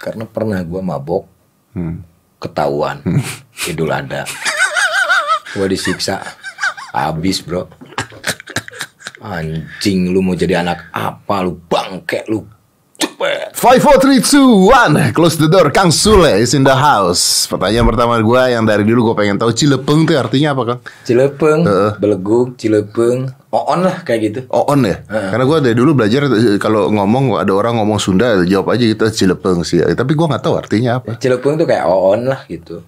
karena pernah gue mabok hmm. ketahuan idul ada gue disiksa habis bro anjing lu mau jadi anak apa lu bangke lu 5, 4, 3, 2, 1 Close the door, Kang Sule is in the house Pertanyaan pertama gue yang dari dulu gue pengen tahu Cilepeng tuh artinya apa Kang? Cilepeng, uh, Beleguk, Cilepeng Oon lah kayak gitu Oon ya? Uh. Karena gue dari dulu belajar kalau ngomong ada orang ngomong Sunda Jawab aja gitu Cilepeng sih Tapi gue gak tahu artinya apa Cilepeng tuh kayak Oon lah gitu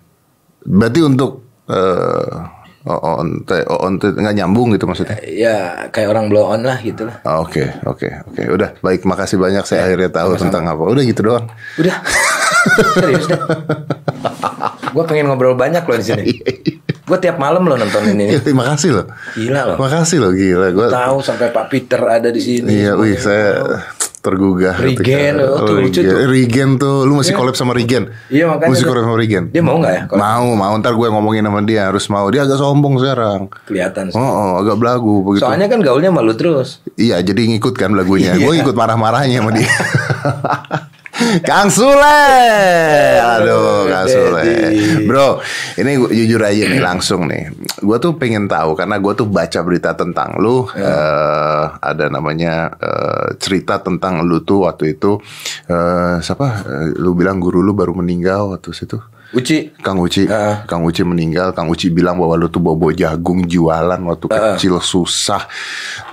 Berarti untuk uh, Oh, on te, oh, on te, nggak nyambung gitu maksudnya? Eh, ya, kayak orang blow on lah gitu lah. Ah, oke, oh, oke, okay, oke. Okay, Udah, baik. Makasih banyak saya ya, akhirnya tahu sama-sama. tentang apa. Udah gitu doang. Udah. Serius deh, Gue pengen ngobrol banyak loh di sini. Iya, iya. Gue tiap malam loh nonton ini. Ya, terima kasih loh. Gila loh. Makasih loh, gila. Gue tahu sampai Pak Peter ada di sini. Iya, wih saya tergugah. Regen, oh, tuh lucu tuh. Regen tuh, lu masih iya. collab sama Regen. Iya makanya. Masih collab sama Regen. Dia mau nggak ya? Collab? Mau, mau. Ntar gue ngomongin sama dia harus mau. Dia agak sombong sekarang. Kelihatan. Sih. Oh, oh, agak belagu begitu. Soalnya kan gaulnya malu terus. Iya, jadi ngikut kan lagunya. Iya. gue ngikut marah-marahnya sama dia. Kang Sule. Aduh, Kang Sule. Bro, ini jujur aja nih langsung nih. Gue tuh pengen tahu karena gue tuh baca berita tentang lu yeah. Ya. uh, ada namanya uh, cerita tentang lu tuh waktu itu uh, siapa? Uh, lu bilang guru lu baru meninggal waktu itu Uci Kang Uci uh. Kang Uci meninggal Kang Uci bilang bahwa lu tuh bobo jagung jualan waktu uh. kecil susah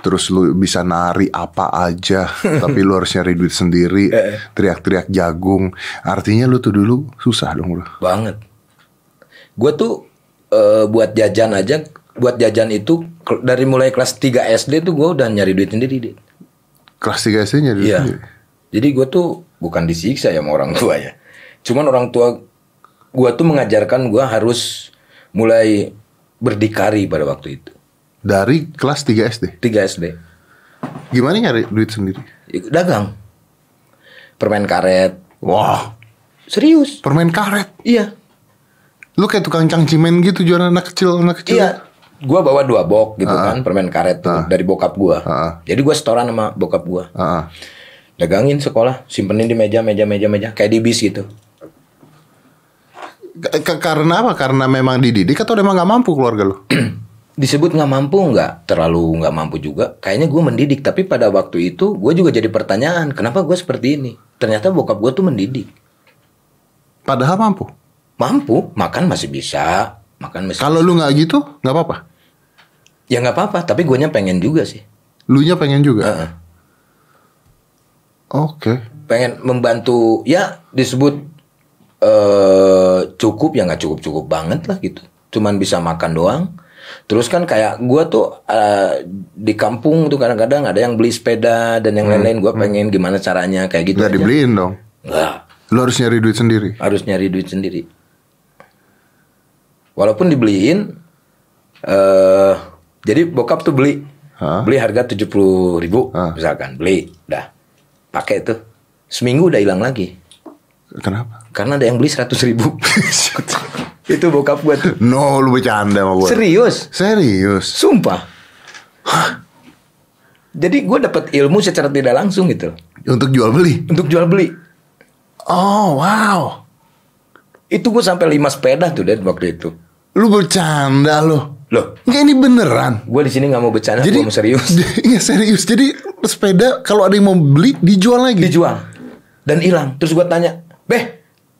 terus lu bisa nari apa aja tapi lu harus nyari duit sendiri teriak-teriak jagung artinya lu tuh dulu susah dong lu banget gue tuh uh, buat jajan aja buat jajan itu dari mulai kelas 3 SD tuh gue udah nyari duit sendiri deh. Kelas 3 SD nyari duit iya. sendiri? Jadi gue tuh bukan disiksa ya sama orang tua ya. Cuman orang tua Gua tuh mengajarkan gua harus mulai berdikari pada waktu itu. Dari kelas 3 SD? 3 SD. Gimana nyari duit sendiri? Dagang. Permen karet. Wah. Serius. Permen karet? Iya. Lu kayak tukang cangcimen gitu jualan anak kecil anak kecil. Iya. Gua bawa dua box gitu uh ah. -huh. kan permen karet tuh uh ah. -huh. dari bokap gua. Uh ah. -huh. Jadi gua setoran sama bokap gua. Uh -huh. Dagangin sekolah, simpenin di meja meja meja meja kayak di bis gitu ke karena apa? Karena memang dididik atau memang nggak mampu keluarga lo? Disebut nggak mampu nggak terlalu nggak mampu juga. Kayaknya gue mendidik tapi pada waktu itu gue juga jadi pertanyaan kenapa gue seperti ini. Ternyata bokap gue tuh mendidik. Padahal mampu. Mampu, makan masih bisa, makan masih. Kalau lu nggak gitu, nggak apa-apa. Ya nggak apa-apa, tapi gue nya pengen juga sih. Lu nya pengen juga. Uh -uh. Oke. Okay. Pengen membantu, ya disebut uh, cukup ya nggak cukup cukup banget lah gitu cuman bisa makan doang terus kan kayak gua tuh uh, di kampung tuh kadang-kadang ada yang beli sepeda dan yang hmm. lain-lain hmm. gue pengen gimana caranya kayak gitu nggak dibeliin dong nggak lo harus nyari duit sendiri harus nyari duit sendiri walaupun dibeliin uh, jadi bokap tuh beli Hah? beli harga tujuh puluh ribu Hah? misalkan beli dah pakai tuh seminggu udah hilang lagi kenapa karena ada yang beli seratus ribu itu bokap gue tuh no lu bercanda sama gue serius serius sumpah jadi gue dapat ilmu secara tidak langsung gitu untuk jual beli untuk jual beli oh wow itu gue sampai lima sepeda tuh deh waktu itu lu bercanda lo Loh, enggak ini beneran. Gue di sini nggak mau bercanda, jadi, mau serius. Iya serius. Jadi sepeda kalau ada yang mau beli dijual lagi. Dijual dan hilang. Terus gue tanya, beh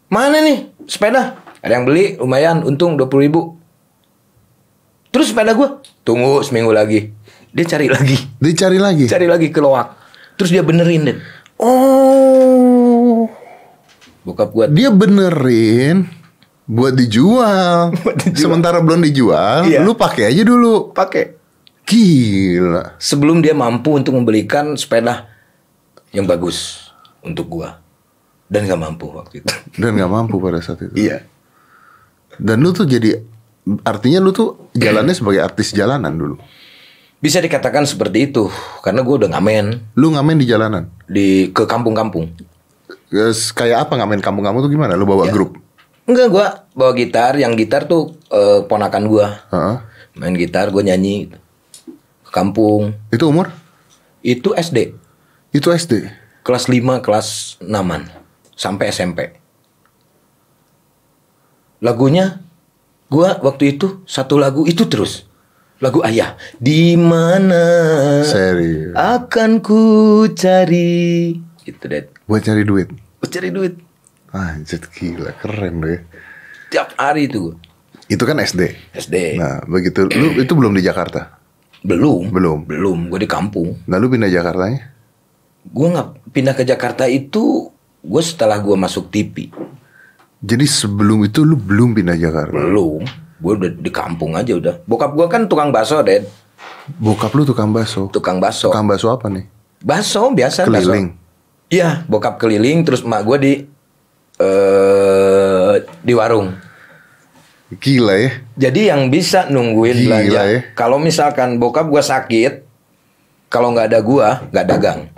Mana nih sepeda? Ada yang beli lumayan untung 20 ribu. Terus sepeda gue tunggu seminggu lagi. Dia cari lagi. Dia cari lagi. Cari lagi ke loak. Terus dia benerin deh. Oh. Bokap gue. Dia benerin buat dijual. buat dijual. Sementara belum dijual, iya. lu pakai aja dulu. Pakai. Gila. Sebelum dia mampu untuk membelikan sepeda yang bagus untuk gue dan nggak mampu waktu itu dan nggak mampu pada saat itu iya dan lu tuh jadi artinya lu tuh jalannya sebagai artis jalanan dulu bisa dikatakan seperti itu karena gue udah ngamen lu ngamen di jalanan di ke kampung-kampung kayak apa ngamen kampung-kampung tuh gimana lu bawa ya. grup Enggak, gue bawa gitar. Yang gitar tuh eh, ponakan gue. Uh-huh. Main gitar, gue nyanyi. Ke kampung. Itu umur? Itu SD. Itu SD? Kelas 5, kelas 6 sampai SMP. Lagunya gua waktu itu satu lagu itu terus. Lagu Ayah, di mana akan ku cari gitu deh. Buat cari duit. Buat cari duit. Ah, anjir gila keren deh. Ya. Tiap hari itu Itu kan SD. SD. Nah, begitu lu itu belum di Jakarta. Belum. Belum. Belum, gue di kampung. Lalu nah, pindah Jakarta ya Gue nggak pindah ke Jakarta itu gue setelah gue masuk TV jadi sebelum itu lu belum pindah Jakarta belum gue udah di kampung aja udah bokap gue kan tukang baso, deh bokap lu tukang baso? tukang baso. tukang baso apa nih Baso biasa keliling iya bokap keliling terus mak gue di eh di warung Gila ya. Jadi yang bisa nungguin Gila belanja. Ya. Kalau misalkan bokap gue sakit, kalau nggak ada gue nggak dagang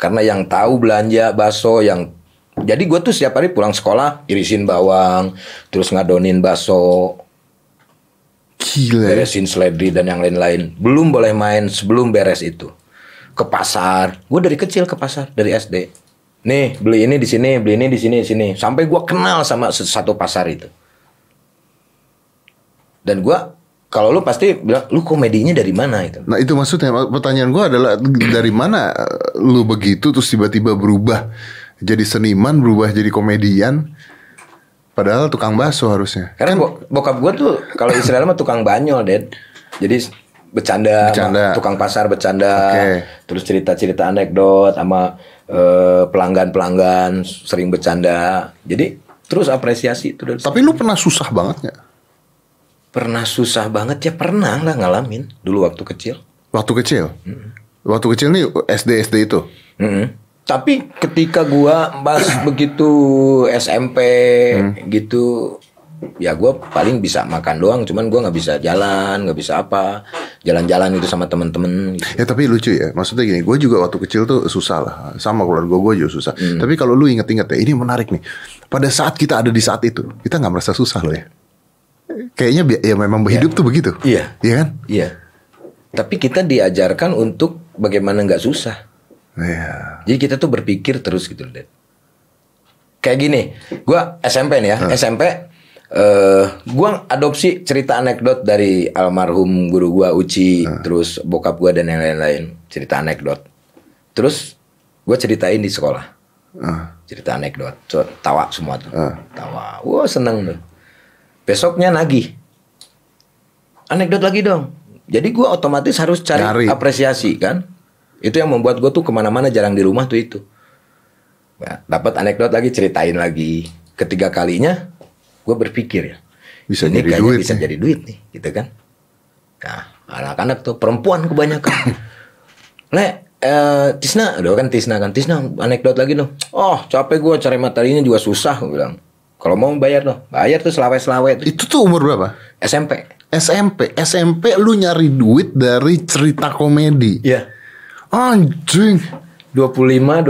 karena yang tahu belanja baso yang jadi gue tuh setiap hari pulang sekolah irisin bawang terus ngadonin baso Gila. beresin seledri dan yang lain-lain belum boleh main sebelum beres itu ke pasar gue dari kecil ke pasar dari SD nih beli ini di sini beli ini di sini di sini sampai gue kenal sama satu pasar itu dan gue kalau lu pasti bilang lu komedinya dari mana itu nah itu maksudnya pertanyaan gue adalah dari mana eh, lu begitu terus tiba-tiba berubah jadi seniman berubah jadi komedian padahal tukang bakso harusnya karena kan, bo bokap gue tuh kalau Israel mah tukang banyol dad. jadi bercanda, bercanda. tukang pasar bercanda okay. terus cerita-cerita anekdot sama eh, pelanggan-pelanggan sering bercanda jadi terus apresiasi itu tapi lu pernah susah banget gak? pernah susah banget ya pernah lah ngalamin dulu waktu kecil. Waktu kecil. Mm. Waktu kecil nih SD SD itu. Mm Tapi ketika gua pas begitu SMP mm. gitu ya gua paling bisa makan doang cuman gua nggak bisa jalan nggak bisa apa jalan-jalan itu sama temen-temen gitu. ya tapi lucu ya maksudnya gini gue juga waktu kecil tuh susah lah sama keluarga gue juga susah hmm. tapi kalau lu inget-inget ya ini menarik nih pada saat kita ada di saat itu kita nggak merasa susah loh ya kayaknya ya memang iya. hidup yeah. tuh begitu. Iya. Iya kan? Iya. Tapi kita diajarkan untuk bagaimana nggak susah. Iya. Jadi kita tuh berpikir terus gitu Dad. Kayak gini, gua SMP nih ya, hmm. SMP eh uh, gua adopsi cerita anekdot dari almarhum guru gua Uci, terus bokap gua dan yang lain-lain, cerita anekdot. Terus gua ceritain di sekolah. Uh. Cerita anekdot, tawa semua tuh. Uh. Tawa. Wah, wow, seneng tuh Besoknya nagih. Anekdot lagi dong. Jadi gue otomatis harus cari Nari. apresiasi kan. Itu yang membuat gue tuh kemana-mana jarang di rumah tuh itu. Nah, dapat anekdot lagi ceritain lagi. Ketiga kalinya gue berpikir ya. Bisa ini jadi duit. Bisa nih. jadi duit nih gitu kan. Nah anak-anak tuh perempuan kebanyakan. Le, eh, Tisna, udah kan Tisna kan. Tisna anekdot lagi dong. Oh capek gue cari materinya juga susah gue bilang kalau mau bayar tuh, bayar tuh selawe-selawe. Itu tuh umur berapa? SMP. SMP, SMP lu nyari duit dari cerita komedi. Iya. Anjing. dua puluh lima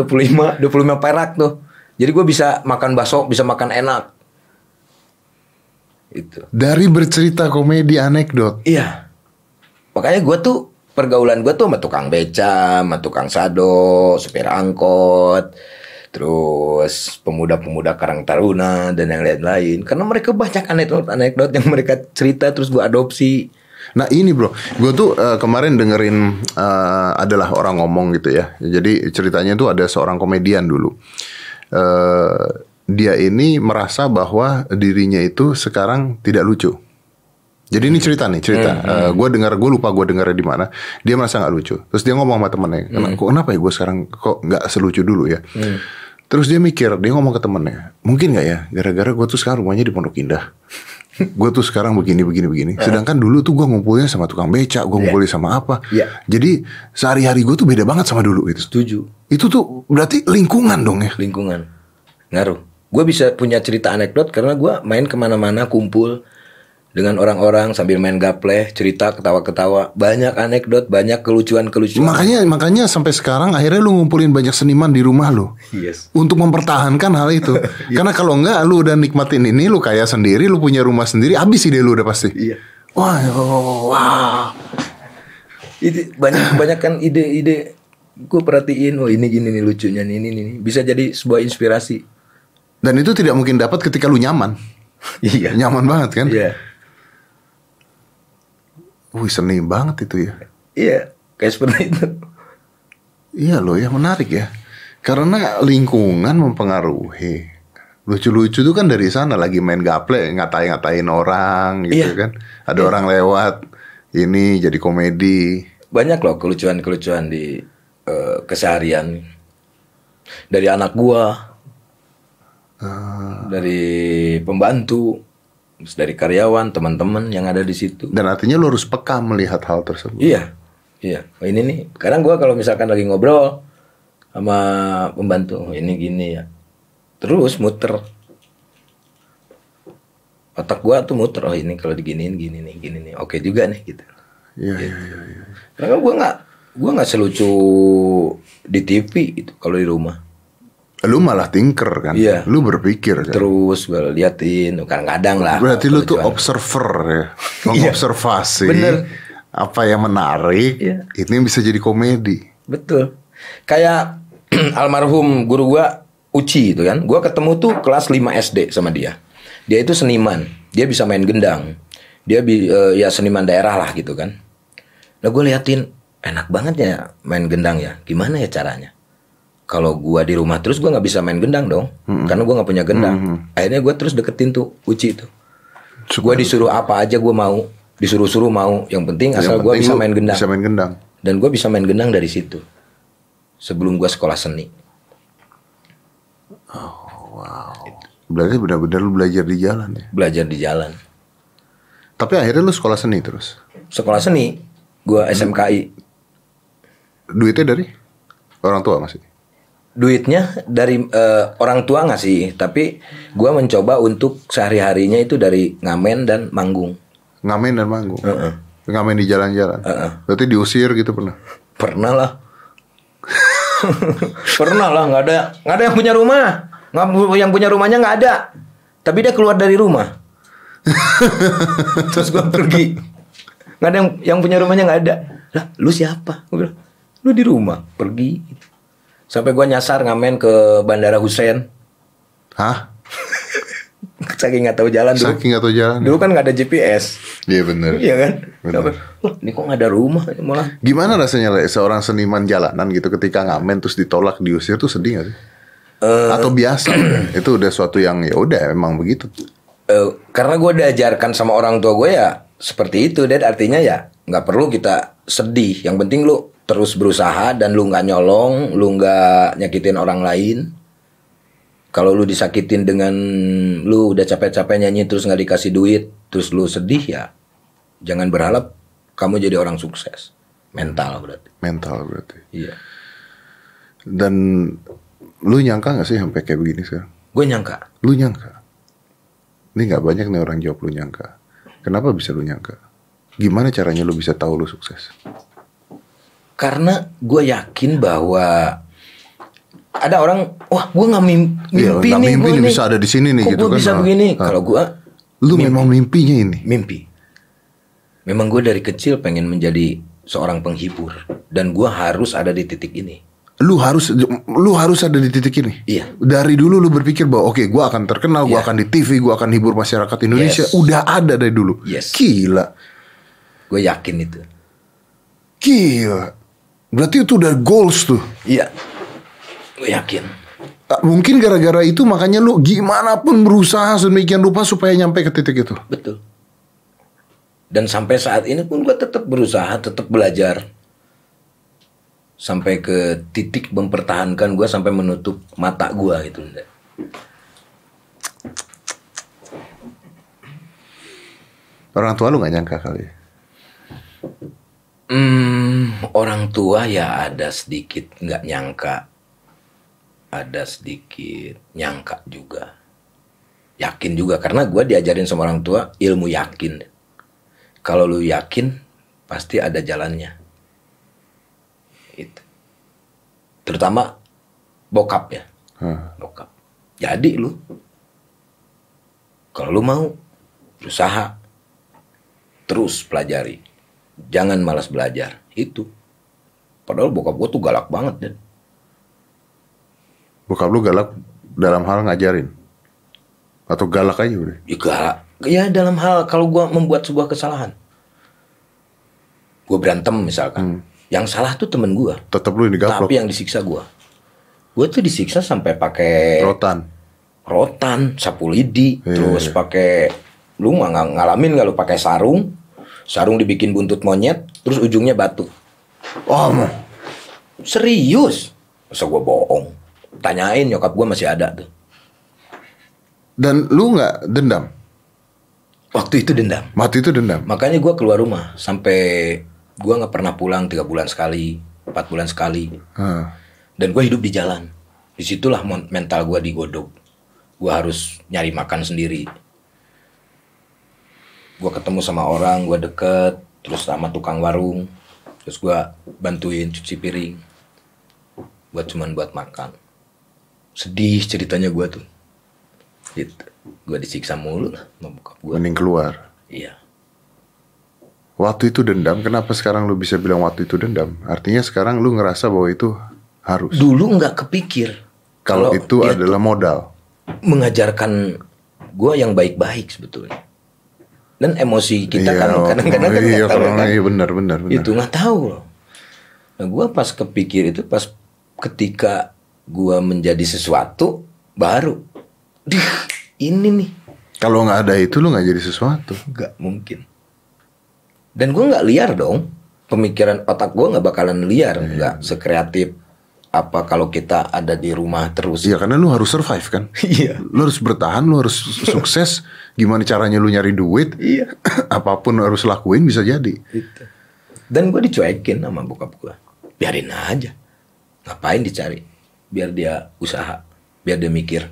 perak tuh. Jadi gue bisa makan bakso, bisa makan enak. Itu. Dari bercerita komedi anekdot. Iya. Makanya gue tuh pergaulan gue tuh sama tukang beca, sama tukang sado, supir angkot, terus pemuda-pemuda Karang Taruna dan yang lain-lain karena mereka banyak anekdot-anekdot yang mereka cerita terus gue adopsi Nah ini bro, gue tuh uh, kemarin dengerin uh, adalah orang ngomong gitu ya. Jadi ceritanya tuh ada seorang komedian dulu. Uh, dia ini merasa bahwa dirinya itu sekarang tidak lucu. Jadi ini cerita nih cerita. Hmm, hmm. Uh, gue dengar gue lupa gue dengar di mana. Dia merasa nggak lucu. Terus dia ngomong sama temennya, hmm. kenapa ya gue sekarang kok nggak selucu dulu ya? Hmm. Terus dia mikir, dia ngomong ke temennya, mungkin gak ya, gara-gara gue tuh sekarang rumahnya di Pondok Indah. gue tuh sekarang begini, begini, begini. Eh. Sedangkan dulu tuh gue ngumpulnya sama tukang becak, gue iya. ngumpulnya sama apa. Yeah. Jadi sehari-hari gue tuh beda banget sama dulu gitu. Setuju. Itu tuh berarti lingkungan dong ya? Lingkungan. Ngaruh. Gue bisa punya cerita anekdot karena gue main kemana-mana, kumpul dengan orang-orang sambil main gaple, cerita ketawa-ketawa, banyak anekdot, banyak kelucuan-kelucuan. Makanya makanya sampai sekarang akhirnya lu ngumpulin banyak seniman di rumah lu. Yes. Untuk mempertahankan hal itu. yes. Iya. Karena kalau enggak lu udah nikmatin ini, lu kaya sendiri, lu punya rumah sendiri, habis ide lu udah pasti. Iya. Wah, oh, wah. Itu banyak banyak kan ide-ide gue perhatiin, oh ini gini nih lucunya nih, ini nih. Bisa jadi sebuah inspirasi. Dan itu tidak mungkin dapat ketika lu nyaman. iya. Nyaman banget kan? Iya. Yes. Wih seni banget itu ya. Iya, kayak seperti itu. Iya loh ya menarik ya. Karena lingkungan mempengaruhi. Lucu-lucu tuh kan dari sana lagi main gaplek, ngatain-ngatain orang gitu iya. kan. Ada iya. orang lewat ini jadi komedi. Banyak loh kelucuan-kelucuan di uh, keseharian. Dari anak gua. Uh. Dari pembantu dari karyawan, teman-teman yang ada di situ. Dan artinya lo harus peka melihat hal tersebut. Iya, iya. Oh, ini nih, kadang gua kalau misalkan lagi ngobrol sama pembantu, oh, ini gini ya, terus muter. Otak gua tuh muter, oh ini kalau diginiin gini nih, gini nih, oke juga nih gitu. Iya, gitu. iya, iya. iya. Karena gua nggak, gua nggak selucu di TV itu kalau di rumah lu malah tinker kan iya. lu berpikir kan? terus gue liatin kadang-kadang lah berarti lu tuh observer ya iya. mengobservasi apa yang menarik iya. ini bisa jadi komedi betul kayak almarhum guru gua Uci itu kan gua ketemu tuh kelas 5 SD sama dia dia itu seniman dia bisa main gendang dia bi uh, ya seniman daerah lah gitu kan nah gue liatin enak banget ya main gendang ya gimana ya caranya kalau gua di rumah terus gua nggak bisa main gendang dong hmm. karena gua nggak punya gendang hmm. akhirnya gua terus deketin tuh uci itu gua disuruh apa aja gua mau disuruh-suruh mau yang penting asal yang penting gua bisa main gendang bisa main gendang dan gua bisa main gendang dari situ sebelum gua sekolah seni oh wow Belajar benar-benar lu belajar di jalan ya belajar di jalan tapi akhirnya lu sekolah seni terus sekolah seni gua hmm. SMKI duitnya dari orang tua masih duitnya dari uh, orang tua nggak sih tapi gue mencoba untuk sehari harinya itu dari ngamen dan manggung ngamen dan manggung uh -uh. ngamen di jalan-jalan uh -uh. berarti diusir gitu pernah pernah lah pernah lah nggak ada nggak ada yang punya rumah nggak yang punya rumahnya nggak ada tapi dia keluar dari rumah terus gue pergi nggak ada yang yang punya rumahnya nggak ada lah lu siapa gue bilang lu di rumah pergi Sampai gue nyasar ngamen ke Bandara Hussein. Hah? Saking gak tau jalan dulu. Saking nggak tahu jalan. Dulu ya? kan gak ada GPS. Iya bener. Iya kan. Bener. Loh, ini kok gak ada rumah malah. Gimana rasanya le, seorang seniman jalanan gitu ketika ngamen terus ditolak diusir tuh sedih gak sih? Uh, Atau biasa? itu udah suatu yang ya udah emang begitu. Uh, karena gue diajarkan sama orang tua gue ya seperti itu, dan artinya ya gak perlu kita sedih. Yang penting lu terus berusaha dan lu nggak nyolong, lu nggak nyakitin orang lain. Kalau lu disakitin dengan lu udah capek-capek nyanyi terus nggak dikasih duit, terus lu sedih ya, jangan berharap kamu jadi orang sukses. Mental berarti. Mental berarti. Iya. Dan lu nyangka nggak sih sampai kayak begini sih? Gue nyangka. Lu nyangka. Ini nggak banyak nih orang jawab lu nyangka. Kenapa bisa lu nyangka? Gimana caranya lu bisa tahu lu sukses? karena gue yakin bahwa ada orang wah gue nggak mimpi, iya, mimpi nih, mimpi nih bisa ada di sini nih Kok gitu gua kan bisa nah, begini nah. kalau gue lu mimpi, memang mimpinya ini mimpi memang gue dari kecil pengen menjadi seorang penghibur dan gue harus ada di titik ini lu harus lu harus ada di titik ini iya dari dulu lu berpikir bahwa oke okay, gue akan terkenal gue yeah. akan di TV gue akan hibur masyarakat Indonesia yes. udah ada dari dulu yes. gila gue yakin itu gila Berarti itu udah goals tuh. Iya. Gue yakin. Ah, mungkin gara-gara itu makanya lu gimana pun berusaha sedemikian lupa supaya nyampe ke titik itu. Betul. Dan sampai saat ini pun gue tetap berusaha, tetap belajar. Sampai ke titik mempertahankan gue sampai menutup mata gue gitu. Orang tua lu gak nyangka kali ya? Hmm, orang tua ya ada sedikit nggak nyangka, ada sedikit nyangka juga, yakin juga karena gue diajarin sama orang tua ilmu yakin. Kalau lu yakin pasti ada jalannya. Itu. Terutama bokap ya, hmm. bokap. Jadi lu, kalau lu mau berusaha terus pelajari Jangan malas belajar. Itu. Padahal bokap gue tuh galak banget dan. Bokap lu galak dalam hal ngajarin? Atau galak aja udah? Ya galak. Ya dalam hal kalau gue membuat sebuah kesalahan. Gue berantem misalkan. Hmm. Yang salah tuh temen gue. Tetap lu ini galak Tapi yang disiksa gue. Gue tuh disiksa sampai pakai rotan. Rotan, sapu lidi, iya, terus iya. pakai lu nggak ngalamin kalau pakai sarung, sarung dibikin buntut monyet, terus ujungnya batu. Om, oh, serius? Masa gue bohong? Tanyain nyokap gue masih ada tuh. Dan lu gak dendam? Waktu itu dendam. Waktu itu dendam. Makanya gue keluar rumah sampai gue gak pernah pulang tiga bulan sekali, empat bulan sekali. Hmm. Dan gue hidup di jalan. Disitulah mental gue digodok. Gue harus nyari makan sendiri gue ketemu sama orang gue deket terus sama tukang warung terus gue bantuin cuci piring buat cuman buat makan sedih ceritanya gue tuh gitu. gue disiksa mulu lah bokap gue mending keluar iya waktu itu dendam kenapa sekarang lu bisa bilang waktu itu dendam artinya sekarang lu ngerasa bahwa itu harus dulu nggak kepikir kalau itu adalah modal mengajarkan gue yang baik-baik sebetulnya dan emosi kita iya, kan kadang-kadang kan iya, tahu kan iya, benar, benar, benar. itu nggak tahu loh nah gue pas kepikir itu pas ketika gue menjadi sesuatu baru Dih, ini nih kalau nggak ada itu lo nggak jadi sesuatu Gak mungkin dan gue nggak liar dong pemikiran otak gue nggak bakalan liar iya, nggak iya. sekreatif apa kalau kita ada di rumah terus? Iya karena lu harus survive kan. Iya. lu harus bertahan, lu harus iya. sukses. Gimana caranya lu nyari duit? Iya. Apapun lu harus lakuin bisa jadi. Itu. Dan gue dicuekin sama bokap gue. Biarin aja. Ngapain dicari? Biar dia usaha. Biar dia mikir.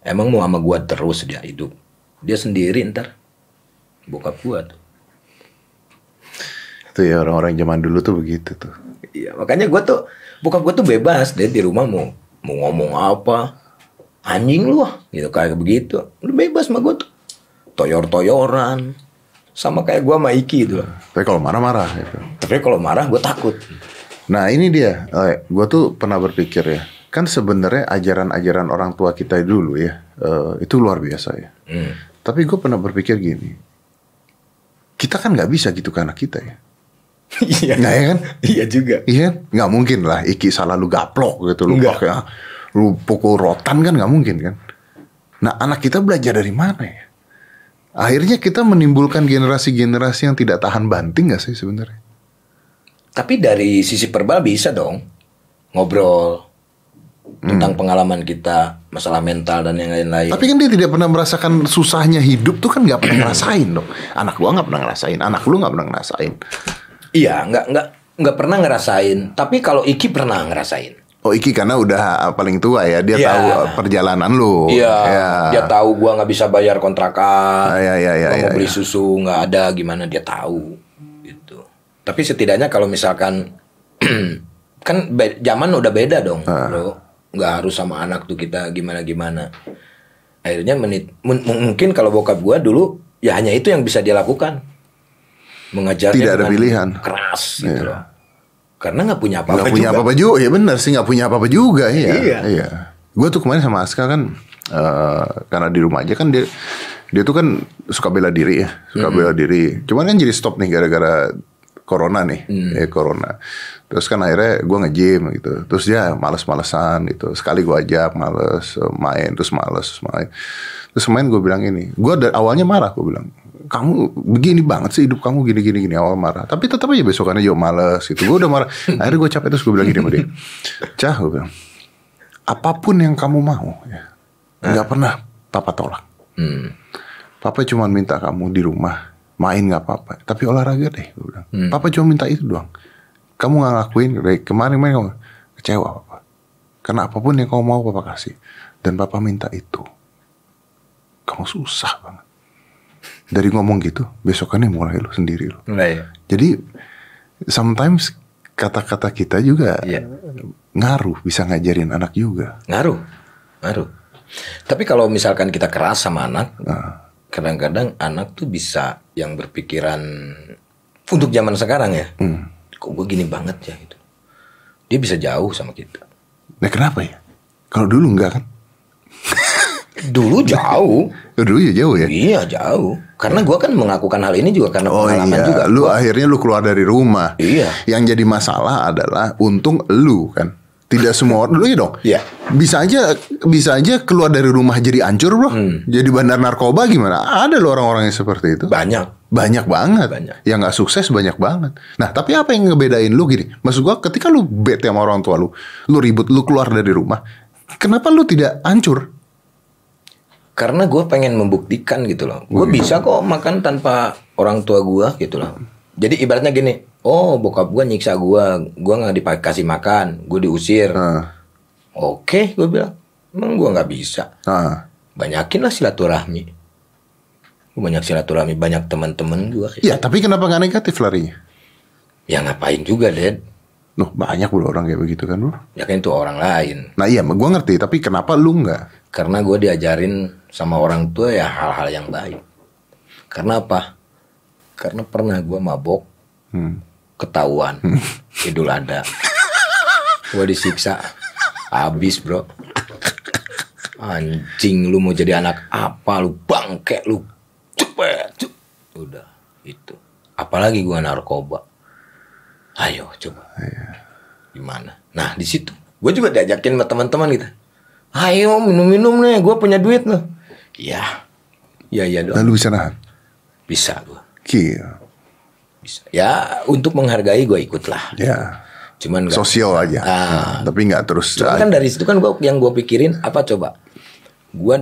Emang mau sama gue terus dia hidup. Dia sendiri ntar. Bokap gue tuh. Itu ya orang-orang zaman dulu tuh begitu tuh. Iya makanya gue tuh bokap gue tuh bebas deh di rumah mau mau ngomong apa anjing lu ah gitu kayak begitu lu bebas mah gue tuh toyor-toyoran sama kayak gue sama Iki itu tapi kalau marah-marah gitu. tapi kalau marah gue takut nah ini dia eh, oh, ya, gue tuh pernah berpikir ya kan sebenarnya ajaran-ajaran orang tua kita dulu ya uh, itu luar biasa ya hmm. tapi gue pernah berpikir gini kita kan nggak bisa gitu ke anak kita ya Iya. Nah, ya kan? Iya juga. Iya, nggak mungkin lah Iki salah lu gaplok gitu lu Enggak. ya. Ah, lu pukul rotan kan nggak mungkin kan. Nah, anak kita belajar dari mana ya? Akhirnya kita menimbulkan generasi-generasi yang tidak tahan banting nggak sih sebenarnya? Tapi dari sisi verbal bisa dong ngobrol tentang hmm. pengalaman kita, masalah mental dan yang lain-lain. Tapi kan dia tidak pernah merasakan susahnya hidup tuh kan nggak pernah ngerasain dong. Anak gua nggak pernah ngerasain, anak lu nggak pernah ngerasain. Iya, nggak nggak nggak pernah ngerasain. Tapi kalau Iki pernah ngerasain. Oh Iki karena udah ah, paling tua ya, dia ya. tahu ah, perjalanan lu. Iya. Ya. Dia tahu gua nggak bisa bayar kontrakan. Ah, iya iya iya. Mau iya, beli iya. susu nggak ada, gimana dia tahu. Itu. Tapi setidaknya kalau misalkan kan zaman udah beda dong, ha. bro. Nggak harus sama anak tuh kita gimana gimana. Akhirnya menit mungkin kalau bokap gua dulu ya hanya itu yang bisa dia lakukan mengajar tidak ada pilihan keras gitu iya. karena nggak punya apa-apa nggak punya apa-apa juga ya benar sih nggak punya apa-apa juga ya iya, iya. iya. gue tuh kemarin sama Aska kan uh, karena di rumah aja kan dia dia tuh kan suka bela diri ya suka mm -hmm. bela diri cuman kan jadi stop nih gara-gara corona nih mm. eh corona terus kan akhirnya gue nge gitu terus dia males-malesan gitu sekali gue ajak males main terus males main terus main gue bilang ini gue awalnya marah gue bilang kamu begini banget sih hidup kamu gini gini gini awal marah tapi tetap aja besok karena yo males gitu gue udah marah akhirnya gue capek terus gue bilang gini sama dia cah gue bilang apapun yang kamu mau ya nggak pernah papa tolak hmm. papa cuma minta kamu di rumah main nggak apa-apa tapi olahraga deh gue bilang hmm. papa cuma minta itu doang kamu nggak ngelakuin kemarin main kamu kecewa papa karena apapun yang kamu mau papa kasih dan papa minta itu kamu susah banget dari ngomong gitu besokannya mulai lu sendiri lo. nah, iya. jadi sometimes kata-kata kita juga iya. ngaruh bisa ngajarin anak juga ngaruh ngaruh tapi kalau misalkan kita keras sama anak nah. kadang-kadang anak tuh bisa yang berpikiran untuk zaman sekarang ya hmm. kok gue gini banget ya itu. dia bisa jauh sama kita nah kenapa ya kalau dulu enggak kan Dulu jauh. Dulu ya jauh ya. Iya jauh. Karena gue kan mengakukan hal ini juga karena oh, pengalaman iya. juga. Lu gua... akhirnya lu keluar dari rumah. Iya. Yang jadi masalah adalah untung lu kan. Tidak semua orang dulu ya dong. Iya. Bisa aja bisa aja keluar dari rumah jadi ancur bro. Hmm. Jadi bandar narkoba gimana? Ada lo orang-orang yang seperti itu. Banyak. Banyak banget. Banyak. Yang nggak sukses banyak banget. Nah tapi apa yang ngebedain lu gini? Maksud gua ketika lu bete sama orang tua lu, lu ribut, lu keluar dari rumah, kenapa lu tidak ancur? karena gue pengen membuktikan gitu loh gue iya. bisa kok makan tanpa orang tua gue gitu loh jadi ibaratnya gini oh bokap gue nyiksa gue gue nggak dikasih makan gue diusir uh. oke okay, gue bilang emang gue nggak bisa uh. banyakin lah silaturahmi gue banyak silaturahmi banyak teman-teman gue ya, ya tapi kenapa nggak negatif lari ya ngapain juga dad, Loh banyak loh orang kayak begitu kan bro, Ya kan itu orang lain Nah iya gue ngerti Tapi kenapa lu nggak? Karena gue diajarin sama orang tua ya hal-hal yang baik. Karena apa? Karena pernah gue mabok, hmm. ketahuan, hmm. idul ada, gue disiksa, habis bro. Anjing lu mau jadi anak apa lu bangke lu cepet cep. udah itu apalagi gue narkoba ayo coba iya. gimana nah di situ gue juga diajakin sama teman-teman gitu ayo minum-minum nih gue punya duit nih. Iya. Iya iya dong. Lalu bisa nahan? Bisa gue. Kira, Bisa. Ya untuk menghargai gue ikut lah. Ya. Cuman gak, sosial aja. Ah, tapi gak terus. Cuman kan dari situ kan gue yang gue pikirin apa coba? Gue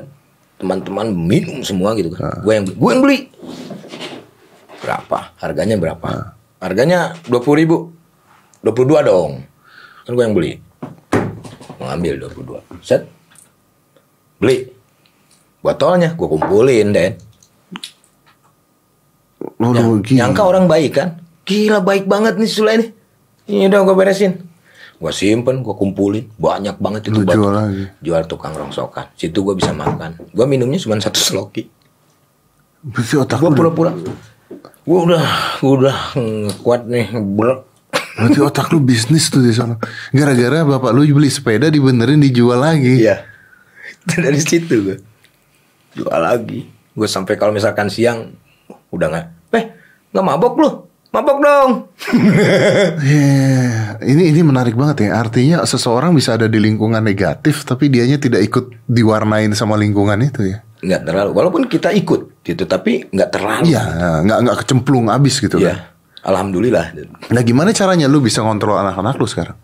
teman-teman minum semua gitu kan. Ah. Gue yang gue yang beli. Berapa? Harganya berapa? Ah. Harganya dua puluh ribu. Dua puluh dua dong. Kan gue yang beli. Mengambil dua puluh dua. Set. Beli botolnya gua kumpulin deh Loh, nyangka orang baik kan gila baik banget nih sulai nih ini udah iya gua beresin gua simpen gua kumpulin banyak banget itu buat jual lagi. jual tukang rongsokan situ gua bisa makan gua minumnya cuma satu sloki Besi otak gue pura-pura gue udah gua udah kuat nih berat Berarti otak lu bisnis tuh di sana. Gara-gara bapak lu beli sepeda dibenerin dijual lagi. Iya. Dari situ gue jual lagi gue sampai kalau misalkan siang udah nggak eh nggak mabok lu mabok dong yeah. ini ini menarik banget ya artinya seseorang bisa ada di lingkungan negatif tapi dianya tidak ikut diwarnain sama lingkungan itu ya nggak terlalu walaupun kita ikut gitu tapi nggak terlalu ya nggak nggak kecemplung abis gitu yeah. kan Alhamdulillah. Nah gimana caranya lu bisa ngontrol anak-anak lu sekarang?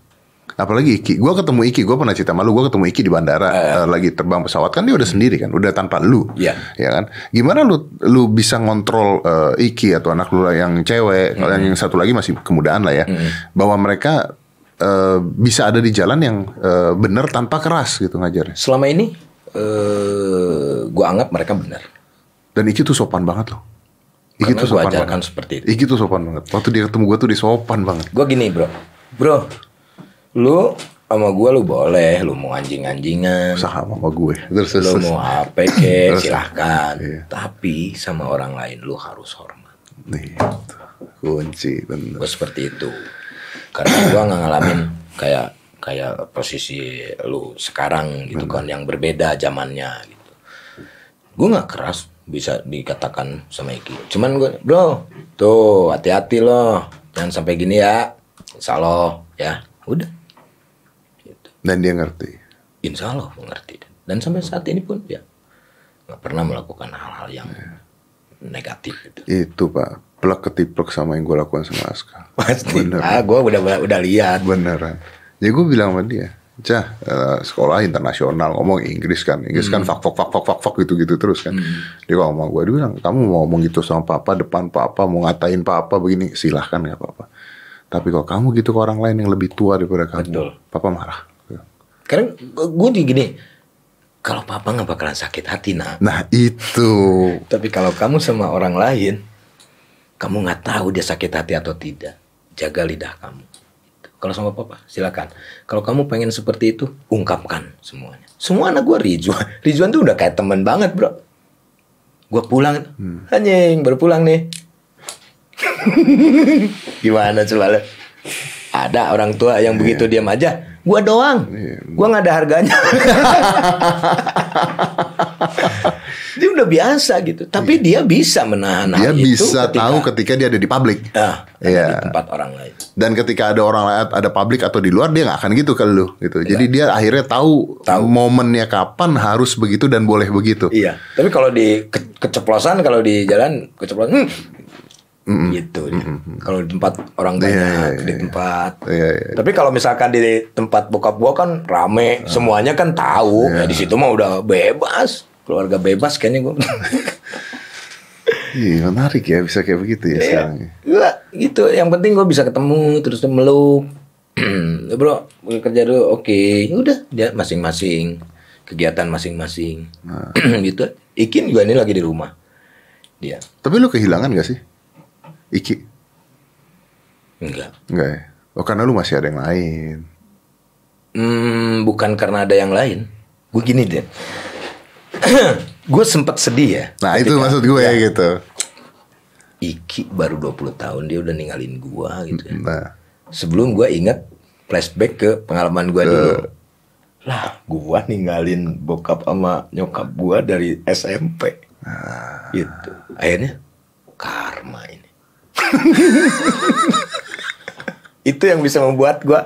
apalagi Iki gue ketemu Iki gue pernah cerita malu gue ketemu Iki di bandara uh, uh, lagi terbang pesawat kan dia udah sendiri kan udah tanpa lu yeah. ya iya kan gimana lu lu bisa ngontrol uh, Iki atau anak lu yang cewek mm -hmm. yang satu lagi masih kemudaan lah ya mm -hmm. bahwa mereka uh, bisa ada di jalan yang uh, benar tanpa keras gitu ngajarnya selama ini uh, gue anggap mereka benar dan Iki tuh sopan banget loh Iki tuh sopan banget. seperti itu. Iki tuh sopan banget. Waktu dia ketemu gue tuh dia sopan banget. Gue gini bro, bro, lu sama gue lu boleh lu mau anjing-anjingan sama sama gue terus, terus, lu mau HP ke silahkan iya. tapi sama orang lain lu harus hormat nih kunci benar gue seperti itu karena gue nggak ngalamin kayak kayak posisi lu sekarang gitu kan yang berbeda zamannya gitu gue nggak keras bisa dikatakan sama Iki cuman gue bro tuh hati-hati loh jangan sampai gini ya salo ya udah dan dia ngerti. Insya Allah mengerti. Dan sampai saat ini pun ya nggak pernah melakukan hal-hal yang ya. negatif. Gitu. Itu pak plek ketiplek sama yang gue lakukan sama Aska. Pasti. Beneran. Ah, gue udah udah lihat. Beneran. Jadi ya, gue bilang sama dia, Cah, uh, sekolah internasional ngomong Inggris kan, Inggris kan hmm. kan fak fak fak fak fak fak gitu gitu terus kan. Hmm. Dia ngomong gue, dia bilang kamu mau ngomong gitu sama papa depan papa mau ngatain papa begini silahkan ya papa. Tapi kalau kamu gitu ke orang lain yang lebih tua daripada kamu, Betul. papa marah. Karena eh, gue di gini, kalau papa nggak bakalan sakit hati nah Nah itu. Tapi kalau kamu sama orang lain, kamu nggak tahu dia sakit hati atau tidak. Jaga lidah kamu. Gitu. Kalau sama papa silakan. Kalau kamu pengen seperti itu, ungkapkan semuanya. Semua anak gue Rizwan. Rizwan tuh udah kayak teman banget bro. Gue pulang, hmm. anjing baru pulang nih. Gimana coba Ada orang tua yang begitu yeah. diam aja Gua doang. Iya, gua nggak ada harganya. dia udah biasa gitu, tapi iya. dia bisa menahan dia itu. bisa ketika, tahu ketika dia ada di publik. uh, ya, yeah. tempat orang lain. Dan ketika ada orang lain, ada publik atau di luar dia nggak akan gitu ke lu gitu. Iya. Jadi dia akhirnya tahu, tahu momennya kapan harus begitu dan boleh begitu. Iya. Tapi kalau di ke keceplosan kalau di jalan keceplosan hmm, mm -hmm. gitu. Mm -hmm. Kalau di tempat orang iya, banyak, yeah, yeah, yeah. di iya. tempat. Yeah, yeah, yeah. Tapi kalau misalkan di tempat bokap gua kan rame, uh, semuanya kan tahu. Yeah. Iya. Ya di situ mah udah bebas, keluarga bebas kayaknya gua. Iya menarik ya bisa kayak begitu ya ya sekarang. Iya gitu. Yang penting gua bisa ketemu terus meluk. Ya, bro kerja dulu oke okay. Ya udah dia masing-masing kegiatan masing-masing nah. gitu Ikin juga ini lagi di rumah dia tapi lu kehilangan gak sih Iki? Enggak. Enggak ya? Oh karena lu masih ada yang lain. Hmm, bukan karena ada yang lain. Gue gini deh. gue sempat sedih ya. Nah itu maksud gue ya, ya. gitu. Iki baru 20 tahun dia udah ninggalin gue gitu ya. Nah. Sebelum gue ingat flashback ke pengalaman gue uh. dulu. Lah gue ninggalin bokap sama nyokap gue dari SMP. Nah. Itu Akhirnya karma ini. itu yang bisa membuat gue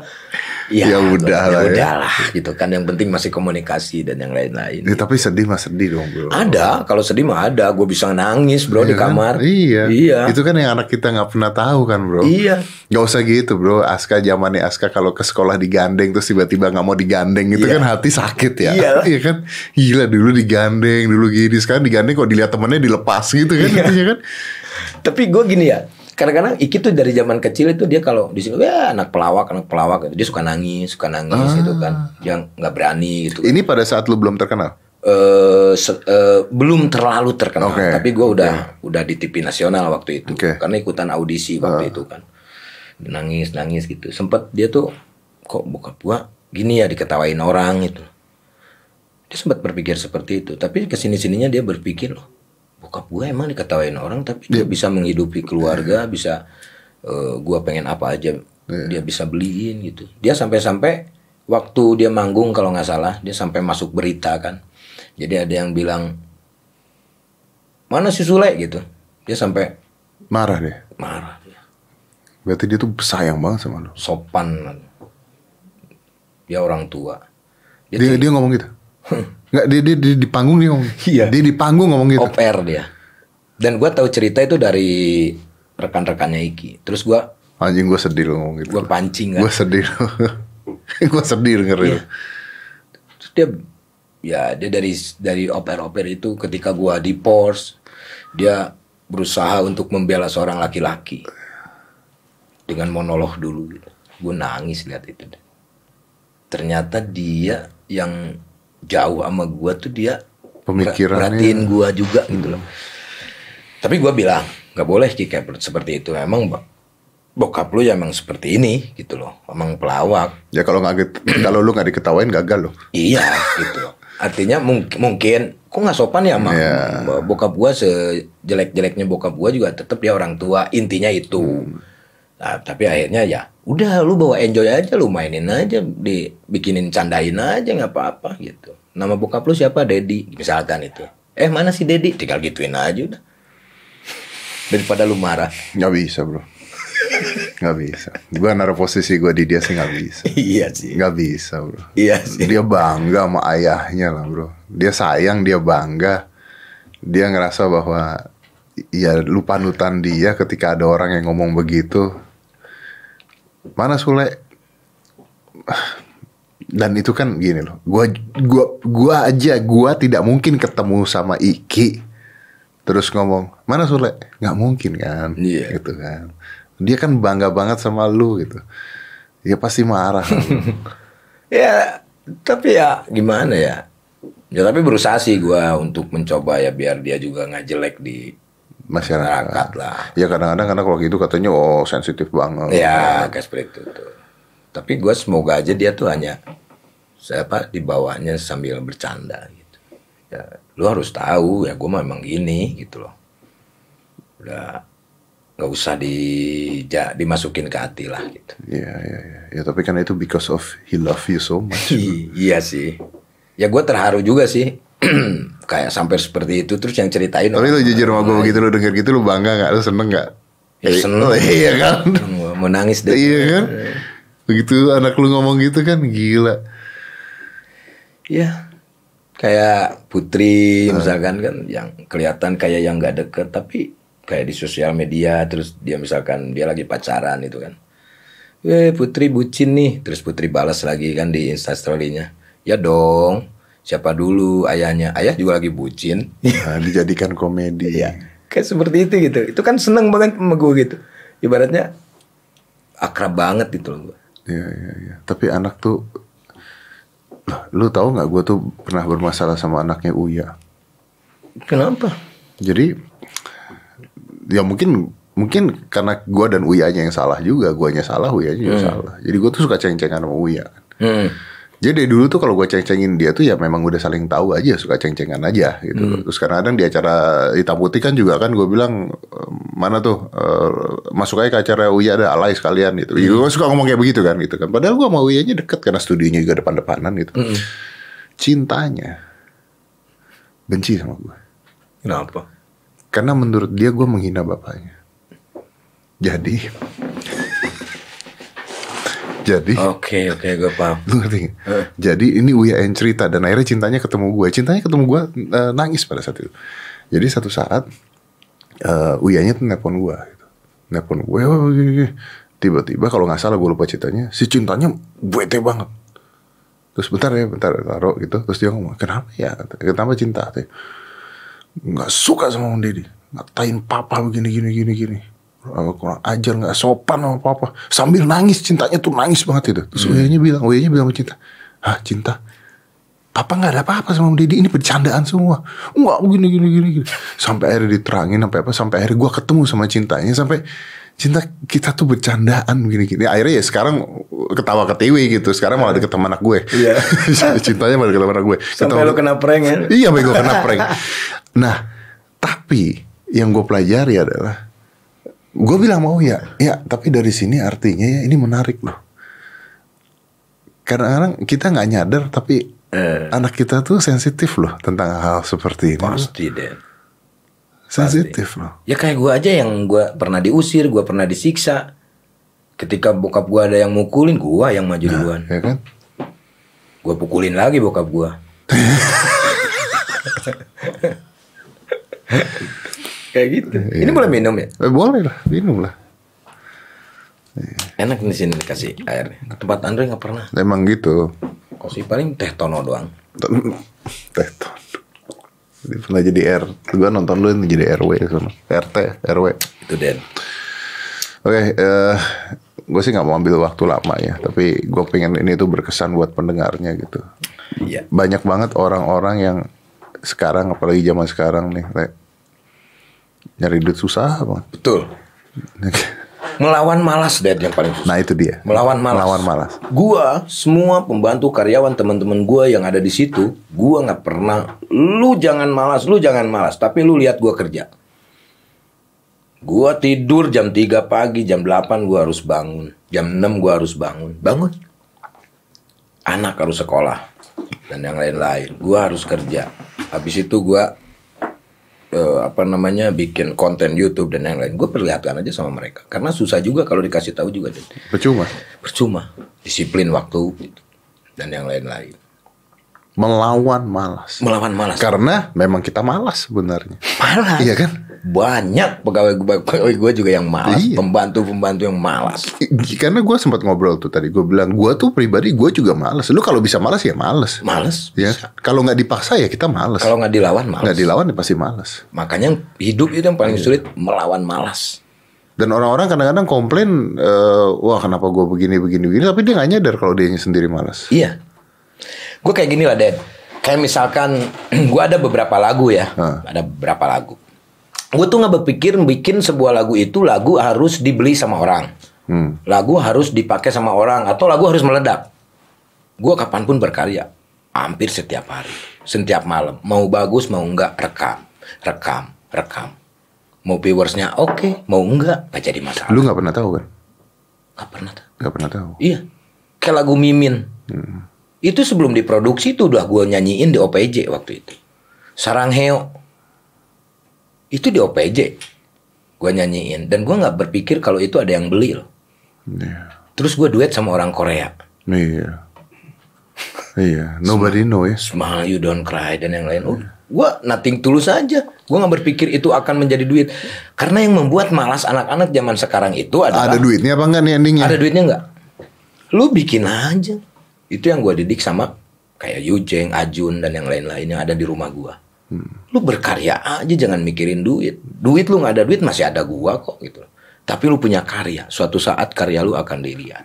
ya, ya udah ya lah ya udahlah gitu kan yang penting masih komunikasi dan yang lain-lain ya, gitu. tapi sedih mah sedih dong bro ada kalau sedih mah ada gue bisa nangis bro ya, di iya kan? kamar iya iya itu kan yang anak kita nggak pernah tahu kan bro iya nggak usah gitu bro Aska zamannya Aska kalau ke sekolah digandeng terus tiba-tiba nggak mau digandeng itu iya. kan hati sakit ya iya iya kan gila dulu digandeng dulu gini sekarang digandeng kok dilihat temennya dilepas gitu kan iya. kan tapi gue gini ya kadang-kadang Iki tuh dari zaman kecil itu dia kalau di sini ya anak pelawak anak pelawak dia suka nangis suka nangis ah. gitu kan ah. yang nggak berani gitu kan. ini pada saat lu belum terkenal uh, uh, belum terlalu terkenal okay. tapi gue udah yeah. udah di TV nasional waktu itu okay. karena ikutan audisi waktu ah. itu kan nangis nangis gitu sempet dia tuh kok buka gua gini ya diketawain orang itu. dia sempat berpikir seperti itu tapi kesini sininya dia berpikir loh bokap gue emang diketawain orang tapi dia iya. bisa menghidupi keluarga iya. bisa uh, eh, gue pengen apa aja yeah. dia bisa beliin gitu dia sampai-sampai waktu dia manggung kalau nggak salah dia sampai masuk berita kan jadi ada yang bilang mana si Sule gitu dia sampai marah deh marah dia berarti dia tuh sayang banget sama lo sopan dia orang tua dia dia, dia ngomong gitu Enggak dia, dia, dia di panggung nih ngomong. Iya. Dia di panggung ngomong gitu. Oper dia. Dan gue tahu cerita itu dari rekan-rekannya Iki. Terus gue anjing gue sedih ngomong gitu. Gue pancing kan. Gue sedih. gue sedih dengerin. Iya. Terus dia ya dia dari dari oper-oper itu ketika gue di Porsche dia berusaha untuk membela seorang laki-laki dengan monolog dulu. gitu. Gue nangis lihat itu. Ternyata dia yang jauh sama gue tuh dia pemikirannya perhatiin gue juga hmm. gitu loh tapi gue bilang nggak boleh Ki kayak seperti itu emang bokap lu ya emang seperti ini gitu loh emang pelawak ya kalau nggak kalau lu nggak diketawain gagal loh iya gitu loh artinya mung mungkin kok nggak sopan ya mak yeah. bokap gua sejelek-jeleknya bokap gua juga tetap ya orang tua intinya itu hmm. nah, tapi akhirnya ya udah lu bawa enjoy aja lu mainin aja dibikinin candain aja nggak apa-apa gitu nama bokap lu siapa Dedi misalkan itu eh mana si Dedi tinggal gituin aja udah daripada lu marah nggak bisa bro nggak bisa gue naruh posisi gue di dia sih nggak bisa iya sih nggak bisa bro iya sih dia bangga sama ayahnya lah bro dia sayang dia bangga dia ngerasa bahwa ya lupa nutan dia ketika ada orang yang ngomong begitu mana Sule dan itu kan gini loh gua gua gua aja gua tidak mungkin ketemu sama Iki terus ngomong mana Sule Gak mungkin kan yeah. gitu kan dia kan bangga banget sama lu gitu ya pasti marah ya tapi ya gimana ya ya tapi berusaha sih gua untuk mencoba ya biar dia juga nggak jelek di masyarakat lah. Ya kadang-kadang karena kalau gitu katanya oh sensitif banget. Ya, kayak seperti itu tuh. Tapi gue semoga aja dia tuh hanya siapa di bawahnya sambil bercanda gitu. Ya, lu harus tahu ya gue memang gini gitu loh. Udah nggak usah di ja, dimasukin ke hati lah gitu. Iya iya iya. Ya tapi kan itu because of he love you so much. iya sih. Ya gue terharu juga sih. kayak sampai seperti itu terus yang ceritain tapi lu jujur sama gue begitu lu denger gitu lu bangga gak lu seneng gak ya eh, seneng oh, iya kan menangis deh iya kan begitu anak lu ngomong gitu kan gila Iya. kayak putri nah. misalkan kan yang kelihatan kayak yang gak deket tapi kayak di sosial media terus dia misalkan dia lagi pacaran itu kan eh putri bucin nih terus putri balas lagi kan di instastorynya ya dong siapa dulu ayahnya ayah juga lagi bucin nah, dijadikan komedi ya kayak seperti itu gitu itu kan seneng banget sama gue gitu ibaratnya akrab banget gitu loh ya iya iya tapi anak tuh lah lu tahu nggak gue tuh pernah bermasalah sama anaknya Uya kenapa jadi ya mungkin mungkin karena gue dan Uya nya yang salah juga guanya salah Uya nya juga hmm. salah jadi gue tuh suka ceng-cengan sama Uya hmm jadi ya, dulu tuh kalau gue ceng-cengin dia tuh ya memang udah saling tahu aja suka ceng-cengan aja gitu. Hmm. Terus kadang-kadang di acara hitam putih kan juga kan gue bilang eh, mana tuh uh, masuk aja ke acara Uya ada alay sekalian gitu. Ya, hmm. Gue suka ngomong kayak begitu kan gitu kan. Padahal gue sama Uya nya deket karena studionya juga depan-depanan gitu. Hmm. Cintanya benci sama gue. Kenapa? Karena menurut dia gue menghina bapaknya. Jadi jadi Oke, okay, oke, okay, gue paham. Lu ngerti? Uh. Jadi ini Uya yang cerita dan akhirnya cintanya ketemu gue. Cintanya ketemu gue uh, nangis pada saat itu. Jadi satu saat uh, eh, Uyanya tuh nelpon gue gitu. Nelpon gue tiba-tiba kalau nggak salah gue lupa ceritanya si cintanya bete banget terus bentar ya bentar taruh gitu terus dia ngomong kenapa ya kenapa cinta Gak suka sama Om Deddy ngatain papa begini gini gini gini kurang ajar nggak sopan sama papa sambil nangis cintanya tuh nangis banget itu terus hmm. Uyanya bilang Uyanya bilang sama cinta ah cinta Papa nggak ada apa-apa sama Didi ini bercandaan semua. Enggak gini gini gini gini. Sampai akhirnya diterangin sampai apa sampai akhirnya gue ketemu sama cintanya sampai cinta kita tuh bercandaan gini gini. Akhirnya ya sekarang ketawa ketiwi gitu. Sekarang malah deket sama anak gue. Iya. cintanya malah deket sama anak gue. Sampai ketawa lo kena prank ya? Iya, sampai gue kena prank. Nah, tapi yang gue pelajari adalah gue bilang mau ya ya tapi dari sini artinya ya ini menarik loh Karena kadang kita nggak nyadar tapi eh. anak kita tuh sensitif loh tentang hal, -hal seperti ini pasti deh sensitif loh ya kayak gue aja yang gue pernah diusir gue pernah disiksa ketika bokap gue ada yang mukulin gue yang maju nah, duluan ya kan gue pukulin lagi bokap gue Kayak gitu. Ya. Ini iya. boleh minum ya? Eh, boleh lah, minum lah. Enak di sini dikasih air. Tempat Andre nggak pernah. Emang gitu. sih paling teh tono doang. teh tono. Dia pernah jadi R. Gue nonton lu jadi RW sana. RT, RW. Itu Den. Oke, okay, uh, eh, gue sih nggak mau ambil waktu lama ya, tapi gue pengen ini tuh berkesan buat pendengarnya gitu. Iya. Banyak banget orang-orang yang sekarang, apalagi zaman sekarang nih, nyari duit susah banget. Betul. Melawan malas Dad yang paling susah. Nah itu dia. Melawan malas. Melawan malas. Gua semua pembantu karyawan teman-teman gua yang ada di situ, gua nggak pernah. Lu jangan malas, lu jangan malas. Tapi lu lihat gua kerja. Gua tidur jam 3 pagi, jam 8 gua harus bangun, jam 6 gua harus bangun. Bangun. Anak harus sekolah dan yang lain-lain. Gua harus kerja. Habis itu gua uh, apa namanya bikin konten YouTube dan yang lain gue perlihatkan aja sama mereka karena susah juga kalau dikasih tahu juga dan percuma percuma disiplin waktu dan yang lain-lain melawan malas melawan malas karena memang kita malas sebenarnya malas iya kan banyak pegawai gue, pegawai gue juga yang malas, iya. pembantu-pembantu yang malas. Karena gue sempat ngobrol tuh tadi, gue bilang gue tuh pribadi gue juga malas. Lu kalau bisa malas ya malas. Malas. Ya. Kalau nggak dipaksa ya kita malas. Kalau nggak dilawan malas. Nggak dilawan ya pasti malas. Makanya hidup itu yang paling iya. sulit melawan malas. Dan orang-orang kadang-kadang komplain, e, wah kenapa gue begini begini begini, tapi dia nggak nyadar kalau dia sendiri malas. Iya. Gue kayak gini lah dad Kayak misalkan gue ada beberapa lagu ya, hmm. ada beberapa lagu gue tuh nggak berpikir bikin sebuah lagu itu lagu harus dibeli sama orang, hmm. lagu harus dipakai sama orang, atau lagu harus meledak. Gue kapanpun berkarya, hampir setiap hari, setiap malam, mau bagus mau enggak rekam, rekam, rekam. Mau viewersnya oke, okay. mau enggak nggak jadi masalah. Lu nggak pernah tahu kan? Gak pernah tahu. Gak pernah tahu. Iya, kayak lagu Mimin. Hmm. Itu sebelum diproduksi tuh udah gue nyanyiin di OPJ waktu itu. Sarang Heo itu di OPJ gue nyanyiin dan gue nggak berpikir kalau itu ada yang beli loh yeah. terus gue duet sama orang Korea iya yeah. iya yeah. nobody know ya smile you don't cry dan yang lain yeah. gue nothing tulus aja gue nggak berpikir itu akan menjadi duit karena yang membuat malas anak-anak zaman sekarang itu adalah ada duitnya apa enggak nih endingnya ada duitnya enggak lu bikin aja itu yang gue didik sama kayak Yujeng, Ajun dan yang lain-lain yang ada di rumah gue Hmm. Lu berkarya aja jangan mikirin duit. Duit lu nggak ada duit masih ada gua kok gitu. Tapi lu punya karya. Suatu saat karya lu akan dilihat.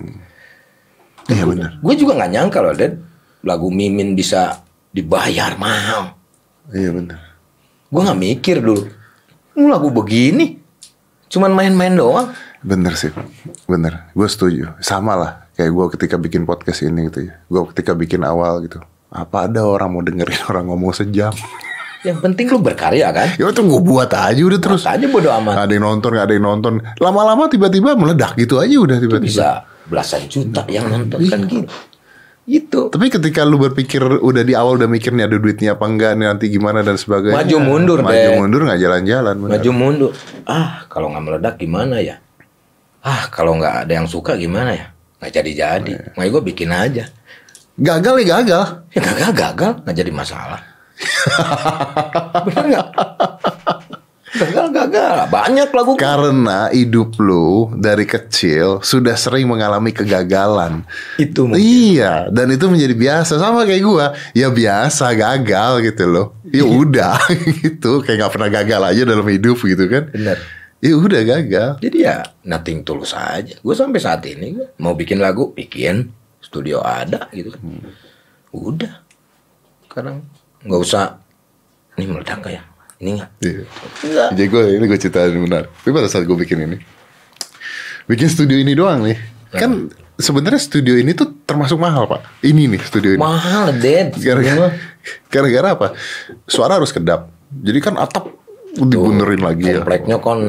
Iya hmm. benar. Gue juga nggak nyangka loh, Dan lagu Mimin bisa dibayar mahal. Iya benar. Gue nggak mikir dulu. Lu lagu begini, cuman main-main doang. Bener sih, bener. Gue setuju. Sama lah kayak gue ketika bikin podcast ini gitu ya. Gue ketika bikin awal gitu. Apa ada orang mau dengerin orang ngomong sejam? Yang penting lu berkarya kan? Ya tunggu buat aja udah terus. Buat aja bodo amat. Gak ada yang nonton, gak ada yang nonton. Lama-lama tiba-tiba meledak gitu aja udah tiba-tiba. Bisa belasan juta nah, yang nonton iya. kan gitu. itu. Tapi ketika lu berpikir udah di awal udah mikirnya ada duitnya apa enggak nih nanti gimana dan sebagainya. Maju mundur Maju mundur nggak jalan-jalan. Maju mundur. Ah kalau nggak meledak gimana ya? Ah kalau nggak ada yang suka gimana ya? Nggak jadi-jadi. Oh, iya. Makanya gue bikin aja. Gagal ya gagal. Ya gagal gagal nggak jadi masalah. Bener gak? Gagal, gagal. Banyak lagu. Karena hidup lu dari kecil sudah sering mengalami kegagalan. Itu mungkin. Iya, dan itu menjadi biasa. Sama kayak gua, ya biasa gagal gitu loh. Ya iya. udah gitu, kayak gak pernah gagal aja dalam hidup gitu kan. bener Ya udah gagal. Jadi ya nothing tulus aja. Gue sampai saat ini gua mau bikin lagu, bikin studio ada gitu kan. Hmm. Udah. Sekarang nggak usah ini meledak kayak ini nggak iya. Enggak. jadi iya, gue ini gue ceritain benar tapi pada saat gue bikin ini bikin studio ini doang nih iya. kan sebenarnya studio ini tuh termasuk mahal pak ini nih studio ini mahal dead gara-gara iya. gara-gara apa suara harus kedap jadi kan atap dibenerin lagi ya. kompleknya ya. kan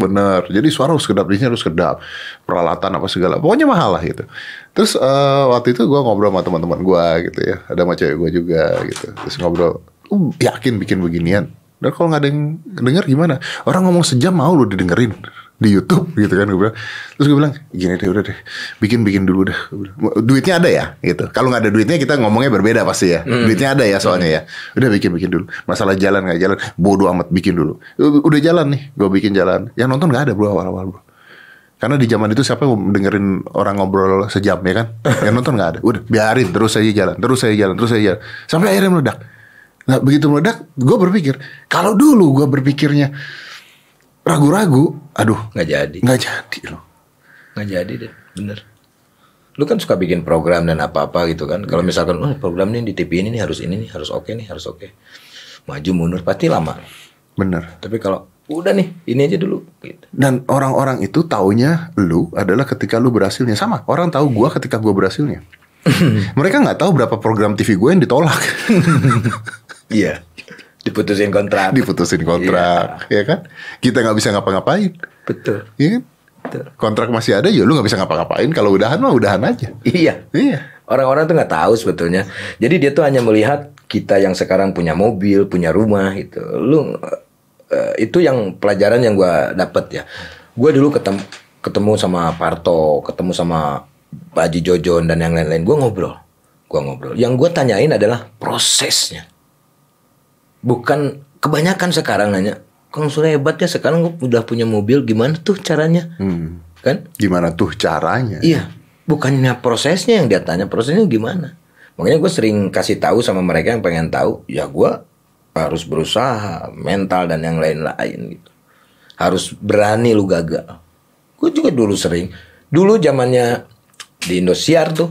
bener jadi suara harus kedap disini harus kedap peralatan apa segala pokoknya mahal lah gitu terus uh, waktu itu gue ngobrol sama teman-teman gue gitu ya ada sama cewek gue juga gitu terus ngobrol oh, yakin bikin beginian dan kalau nggak ada yang denger gimana orang ngomong sejam mau lu didengerin di YouTube gitu kan gue bilang terus gue bilang gini deh udah deh bikin bikin dulu deh duitnya ada ya gitu kalau nggak ada duitnya kita ngomongnya berbeda pasti ya hmm. duitnya ada ya soalnya hmm. ya udah bikin bikin dulu masalah jalan nggak jalan bodoh amat bikin dulu udah jalan nih gue bikin jalan yang nonton nggak ada bro awal awal bro karena di zaman itu siapa yang dengerin orang ngobrol sejam ya kan yang nonton nggak ada udah biarin terus saya jalan terus saya jalan terus saya jalan sampai akhirnya meledak nah begitu meledak gue berpikir kalau dulu gue berpikirnya ragu-ragu, aduh nggak jadi. Nggak jadi loh. Nggak jadi deh, bener. Lu kan suka bikin program dan apa-apa gitu kan. Kalau iya. misalkan oh, program ini di TV ini nih harus ini nih harus oke okay nih harus oke. Okay. Maju mundur pasti lama. Bener. Tapi kalau udah nih ini aja dulu gitu. dan orang-orang itu taunya lu adalah ketika lu berhasilnya sama orang tahu gua ketika gua berhasilnya mereka nggak tahu berapa program TV gue yang ditolak iya yeah. diputusin kontrak diputusin kontrak yeah. ya kan kita nggak bisa ngapa-ngapain betul iya kan? betul. kontrak masih ada ya lu nggak bisa ngapa-ngapain kalau udahan mah udahan aja iya iya orang-orang tuh nggak tahu sebetulnya jadi dia tuh hanya melihat kita yang sekarang punya mobil punya rumah itu lu uh, itu yang pelajaran yang gue dapet ya gue dulu ketemu ketemu sama Parto ketemu sama Pak Haji Jojon dan yang lain-lain gue ngobrol gue ngobrol yang gue tanyain adalah prosesnya bukan kebanyakan sekarang nanya Kang Sule hebatnya sekarang gue udah punya mobil gimana tuh caranya hmm. kan gimana tuh caranya iya bukannya prosesnya yang dia tanya prosesnya gimana makanya gue sering kasih tahu sama mereka yang pengen tahu ya gue harus berusaha mental dan yang lain-lain gitu harus berani lu gagal gue juga dulu sering dulu zamannya di Indosiar tuh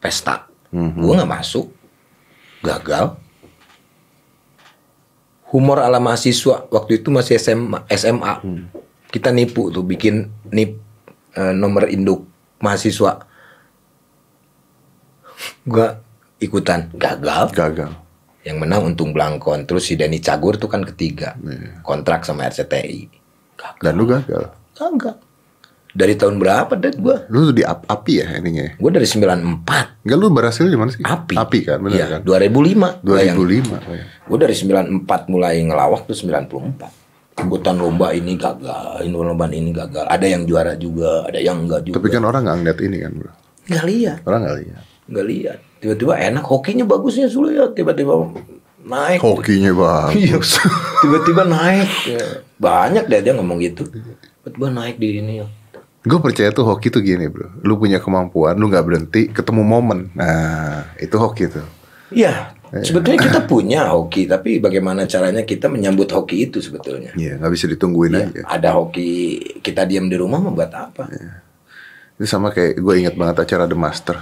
pesta mm -hmm. gue nggak masuk gagal humor ala mahasiswa waktu itu masih SMA SMA hmm. kita nipu tuh bikin nip e, nomor induk mahasiswa gua ikutan gagal gagal yang menang untung belangkon, terus si Dani Cagur tuh kan ketiga yeah. kontrak sama RCTI gagal. dan lu gagal gagal dari tahun berapa deh gua Lu di ap api ya ininya? gua dari 94 Enggak lu berhasil gimana sih? Api Api kan, iya, kan? Dua ya, kan? 2005 2005 bayang. Gue dari 94 mulai ngelawak tuh 94. Ikutan lomba ini gagal, ini lomba ini gagal. Ada yang juara juga, ada yang enggak juga. Tapi kan orang nggak ngeliat ini kan, bro? Nggak lihat. Orang nggak lihat. Nggak lihat. Tiba-tiba enak, hokinya bagusnya sulit ya. Tiba-tiba naik. Hokinya bagus. Iya, Tiba-tiba naik. Ya. Banyak deh dia ngomong gitu. Tiba-tiba naik di ini ya. Gue percaya tuh hoki tuh gini bro Lu punya kemampuan Lu gak berhenti Ketemu momen Nah itu hoki tuh Iya Iya. Sebetulnya kita punya hoki, tapi bagaimana caranya kita menyambut hoki itu sebetulnya? Iya, nggak bisa ditungguin yeah, aja. Ada hoki, kita diam di rumah membuat apa? yeah. Itu sama kayak gue ingat banget acara The Master.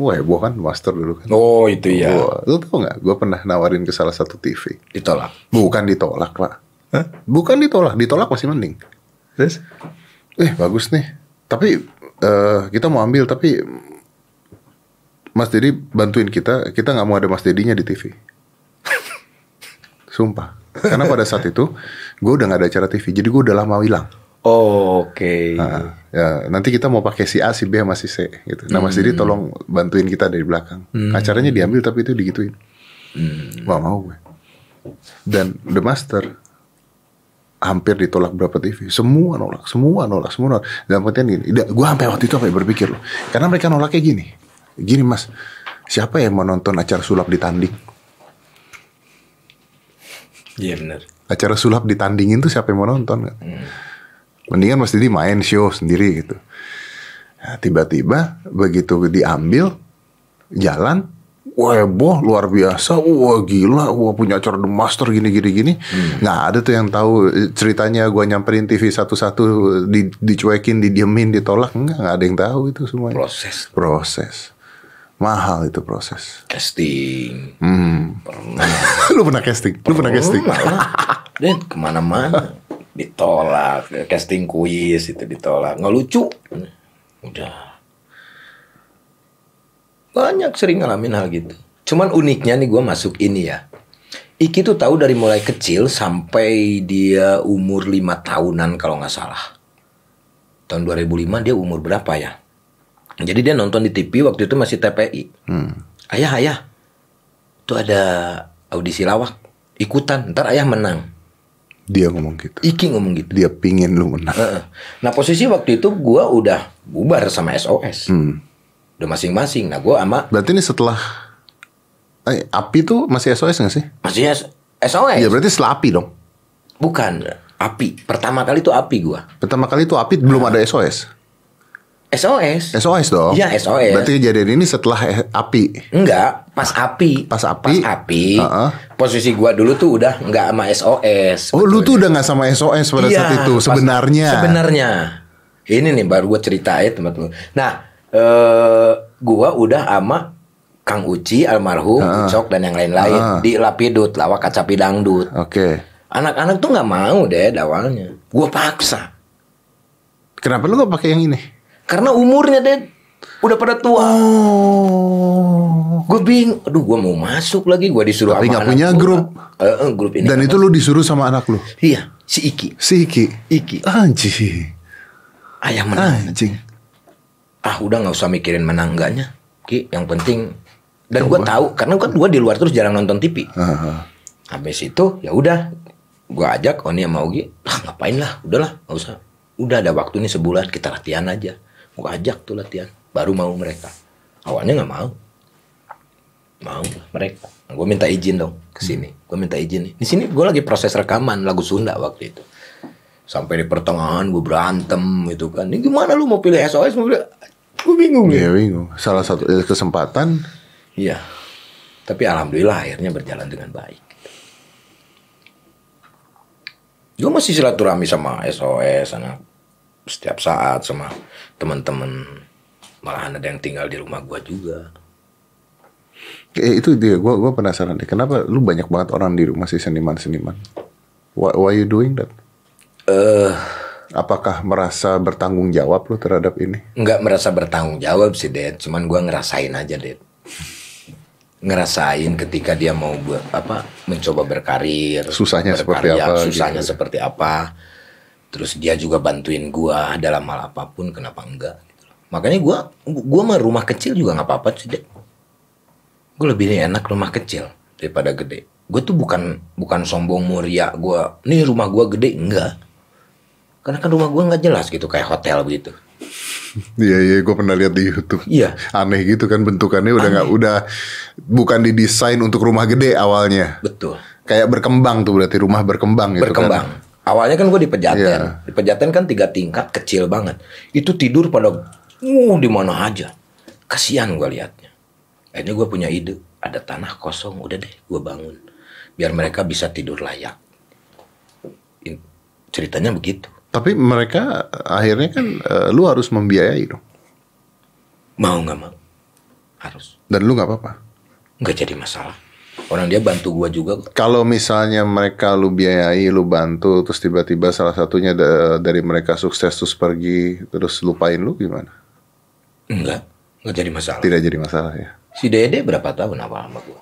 Wah gue kan Master dulu kan. Oh itu ya. Lo tau nggak? Gue pernah nawarin ke salah satu TV. Ditolak. Bukan ditolak lah. Hah? Bukan ditolak. Ditolak masih mending. Terus? Eh bagus nih. Tapi uh, kita mau ambil tapi Mas Didi bantuin kita, kita nggak mau ada Mas Dedinya di TV. Sumpah. Karena pada saat itu gue udah nggak ada acara TV, jadi gue udah lama hilang. Oh, Oke. Okay. Nah, ya, nanti kita mau pakai si A, si B, sama si C gitu. Nah, Mas hmm. tolong bantuin kita dari belakang. Hmm. Acaranya diambil tapi itu digituin. Hmm. Wah mau gue. Dan The Master hampir ditolak berapa TV semua nolak semua nolak semua nolak Dan penting gini gue sampai waktu itu sampai berpikir loh karena mereka nolaknya gini Gini mas, siapa yang mau nonton acara sulap di tanding? Iya yeah, benar. Acara sulap di ditandingin tuh siapa yang mau nonton? Hmm. Mendingan Mas Didi main show sendiri gitu. Nah, tiba-tiba nah, begitu diambil jalan, wah boh luar biasa, wah gila, wah punya acara The Master gini gini gini. Hmm. ada tuh yang tahu ceritanya gua nyamperin TV satu-satu di, dicuekin, didiemin, ditolak, nggak, nggak ada yang tahu itu semuanya. Proses. Proses. Mahal itu proses. Casting. Hmm. Pernah. lu pernah casting? Pernah. Lu pernah casting? Dan kemana-mana ditolak. Casting kuis itu ditolak. Nggak lucu. Udah. Banyak sering ngalamin hal gitu. Cuman uniknya nih gue masuk ini ya. Iki tuh tahu dari mulai kecil sampai dia umur lima tahunan kalau nggak salah. Tahun 2005 dia umur berapa ya? Jadi dia nonton di TV waktu itu masih TPI. Hmm. Ayah, ayah, tu ada audisi lawak, ikutan. Ntar ayah menang. Dia ngomong gitu. Iki ngomong gitu. Dia pingin lu menang. Nah posisi waktu itu gue udah bubar sama SOS. Hmm. Udah masing-masing. Nah gue ama. Berarti ini setelah eh, api tuh masih SOS gak sih? Masih SOS. Iya berarti setelah api dong. Bukan api. Pertama kali itu api gue. Pertama kali itu api belum nah. ada SOS. SOS. SOS dong. Iya SOS. Berarti kejadian ini setelah eh, api. Enggak, pas api. Pas api. Pas api. Uh -uh. Posisi gua dulu tuh udah nggak sama SOS. Oh, lu tuh udah nggak sama SOS pada iya, saat itu sebenarnya. Sebenarnya. Ini nih baru gua ya teman-teman. Nah, eh gua udah sama Kang Uci almarhum, uh -uh. Ucok dan yang lain-lain uh -uh. di Lapidut, lawak kaca pidangdut. Oke. Okay. Anak-anak tuh nggak mau deh awalnya. Gua paksa. Kenapa lu gak pakai yang ini? Karena umurnya deh udah pada tua. Oh. Gue bing, aduh gue mau masuk lagi, gue disuruh Tapi nggak punya gua. grup. Uh, grup ini. Dan itu lu disuruh sama anak lu. Iya, si Iki. Si Iki. Iki. Anjing. Ayah menang. Anjing. Ah udah nggak usah mikirin menang enggaknya. Ki, yang penting dan ya gue tahu karena kan gue di luar terus jarang nonton TV. Uh -huh. Habis itu ya udah gue ajak Oni sama Ugi. lah ngapain lah, udahlah nggak usah. Udah ada waktu nih sebulan kita latihan aja Gue ajak tuh latihan. Baru mau mereka. Awalnya nggak mau. Mau mereka. Nah, gue minta izin dong ke hmm. sini. Hmm. Gue minta izin. Di sini gue lagi proses rekaman lagu Sunda waktu itu. Sampai di pertengahan gue berantem gitu kan. Ini gimana lu mau pilih SOS mau pilih gue bingung ya. bingung. Salah satu kesempatan. Iya. Tapi alhamdulillah akhirnya berjalan dengan baik. Gue masih silaturahmi sama SOS anak setiap saat sama teman-teman malahan ada yang tinggal di rumah gua juga eh, itu dia gua gua penasaran deh kenapa lu banyak banget orang di rumah si seniman seniman why, why you doing that uh, apakah merasa bertanggung jawab lu terhadap ini nggak merasa bertanggung jawab sih Ded cuman gua ngerasain aja Ded ngerasain ketika dia mau buat apa mencoba berkarir susahnya berkarya, seperti apa susahnya gitu. seperti apa terus dia juga bantuin gua dalam hal apapun kenapa enggak gitu makanya gua gua mah rumah kecil juga nggak apa-apa sih gua lebih enak rumah kecil daripada gede gue tuh bukan bukan sombong muria gua nih rumah gua gede enggak karena kan rumah gua nggak jelas gitu kayak hotel begitu Iya iya gue pernah lihat di YouTube. Iya. Aneh gitu kan bentukannya udah nggak udah bukan didesain untuk rumah gede awalnya. Betul. Kayak berkembang tuh berarti rumah berkembang gitu kan. Berkembang Awalnya kan gue di Pejaten, yeah. di Pejaten kan tiga tingkat kecil banget. Itu tidur pada uh di mana aja. Kasihan gue liatnya. Akhirnya gue punya ide, ada tanah kosong, udah deh gue bangun, biar mereka bisa tidur layak. ceritanya begitu. Tapi mereka akhirnya kan uh, lu harus membiayai dong. Mau nggak mau, harus. Dan lu nggak apa-apa. Nggak jadi masalah. Orang dia bantu gua juga. Kalau misalnya mereka lu biayai, lu bantu, terus tiba-tiba salah satunya da dari mereka sukses terus pergi, terus lupain lu gimana? Enggak, enggak jadi masalah. Tidak jadi masalah ya. Si Dede berapa tahun awal sama gua?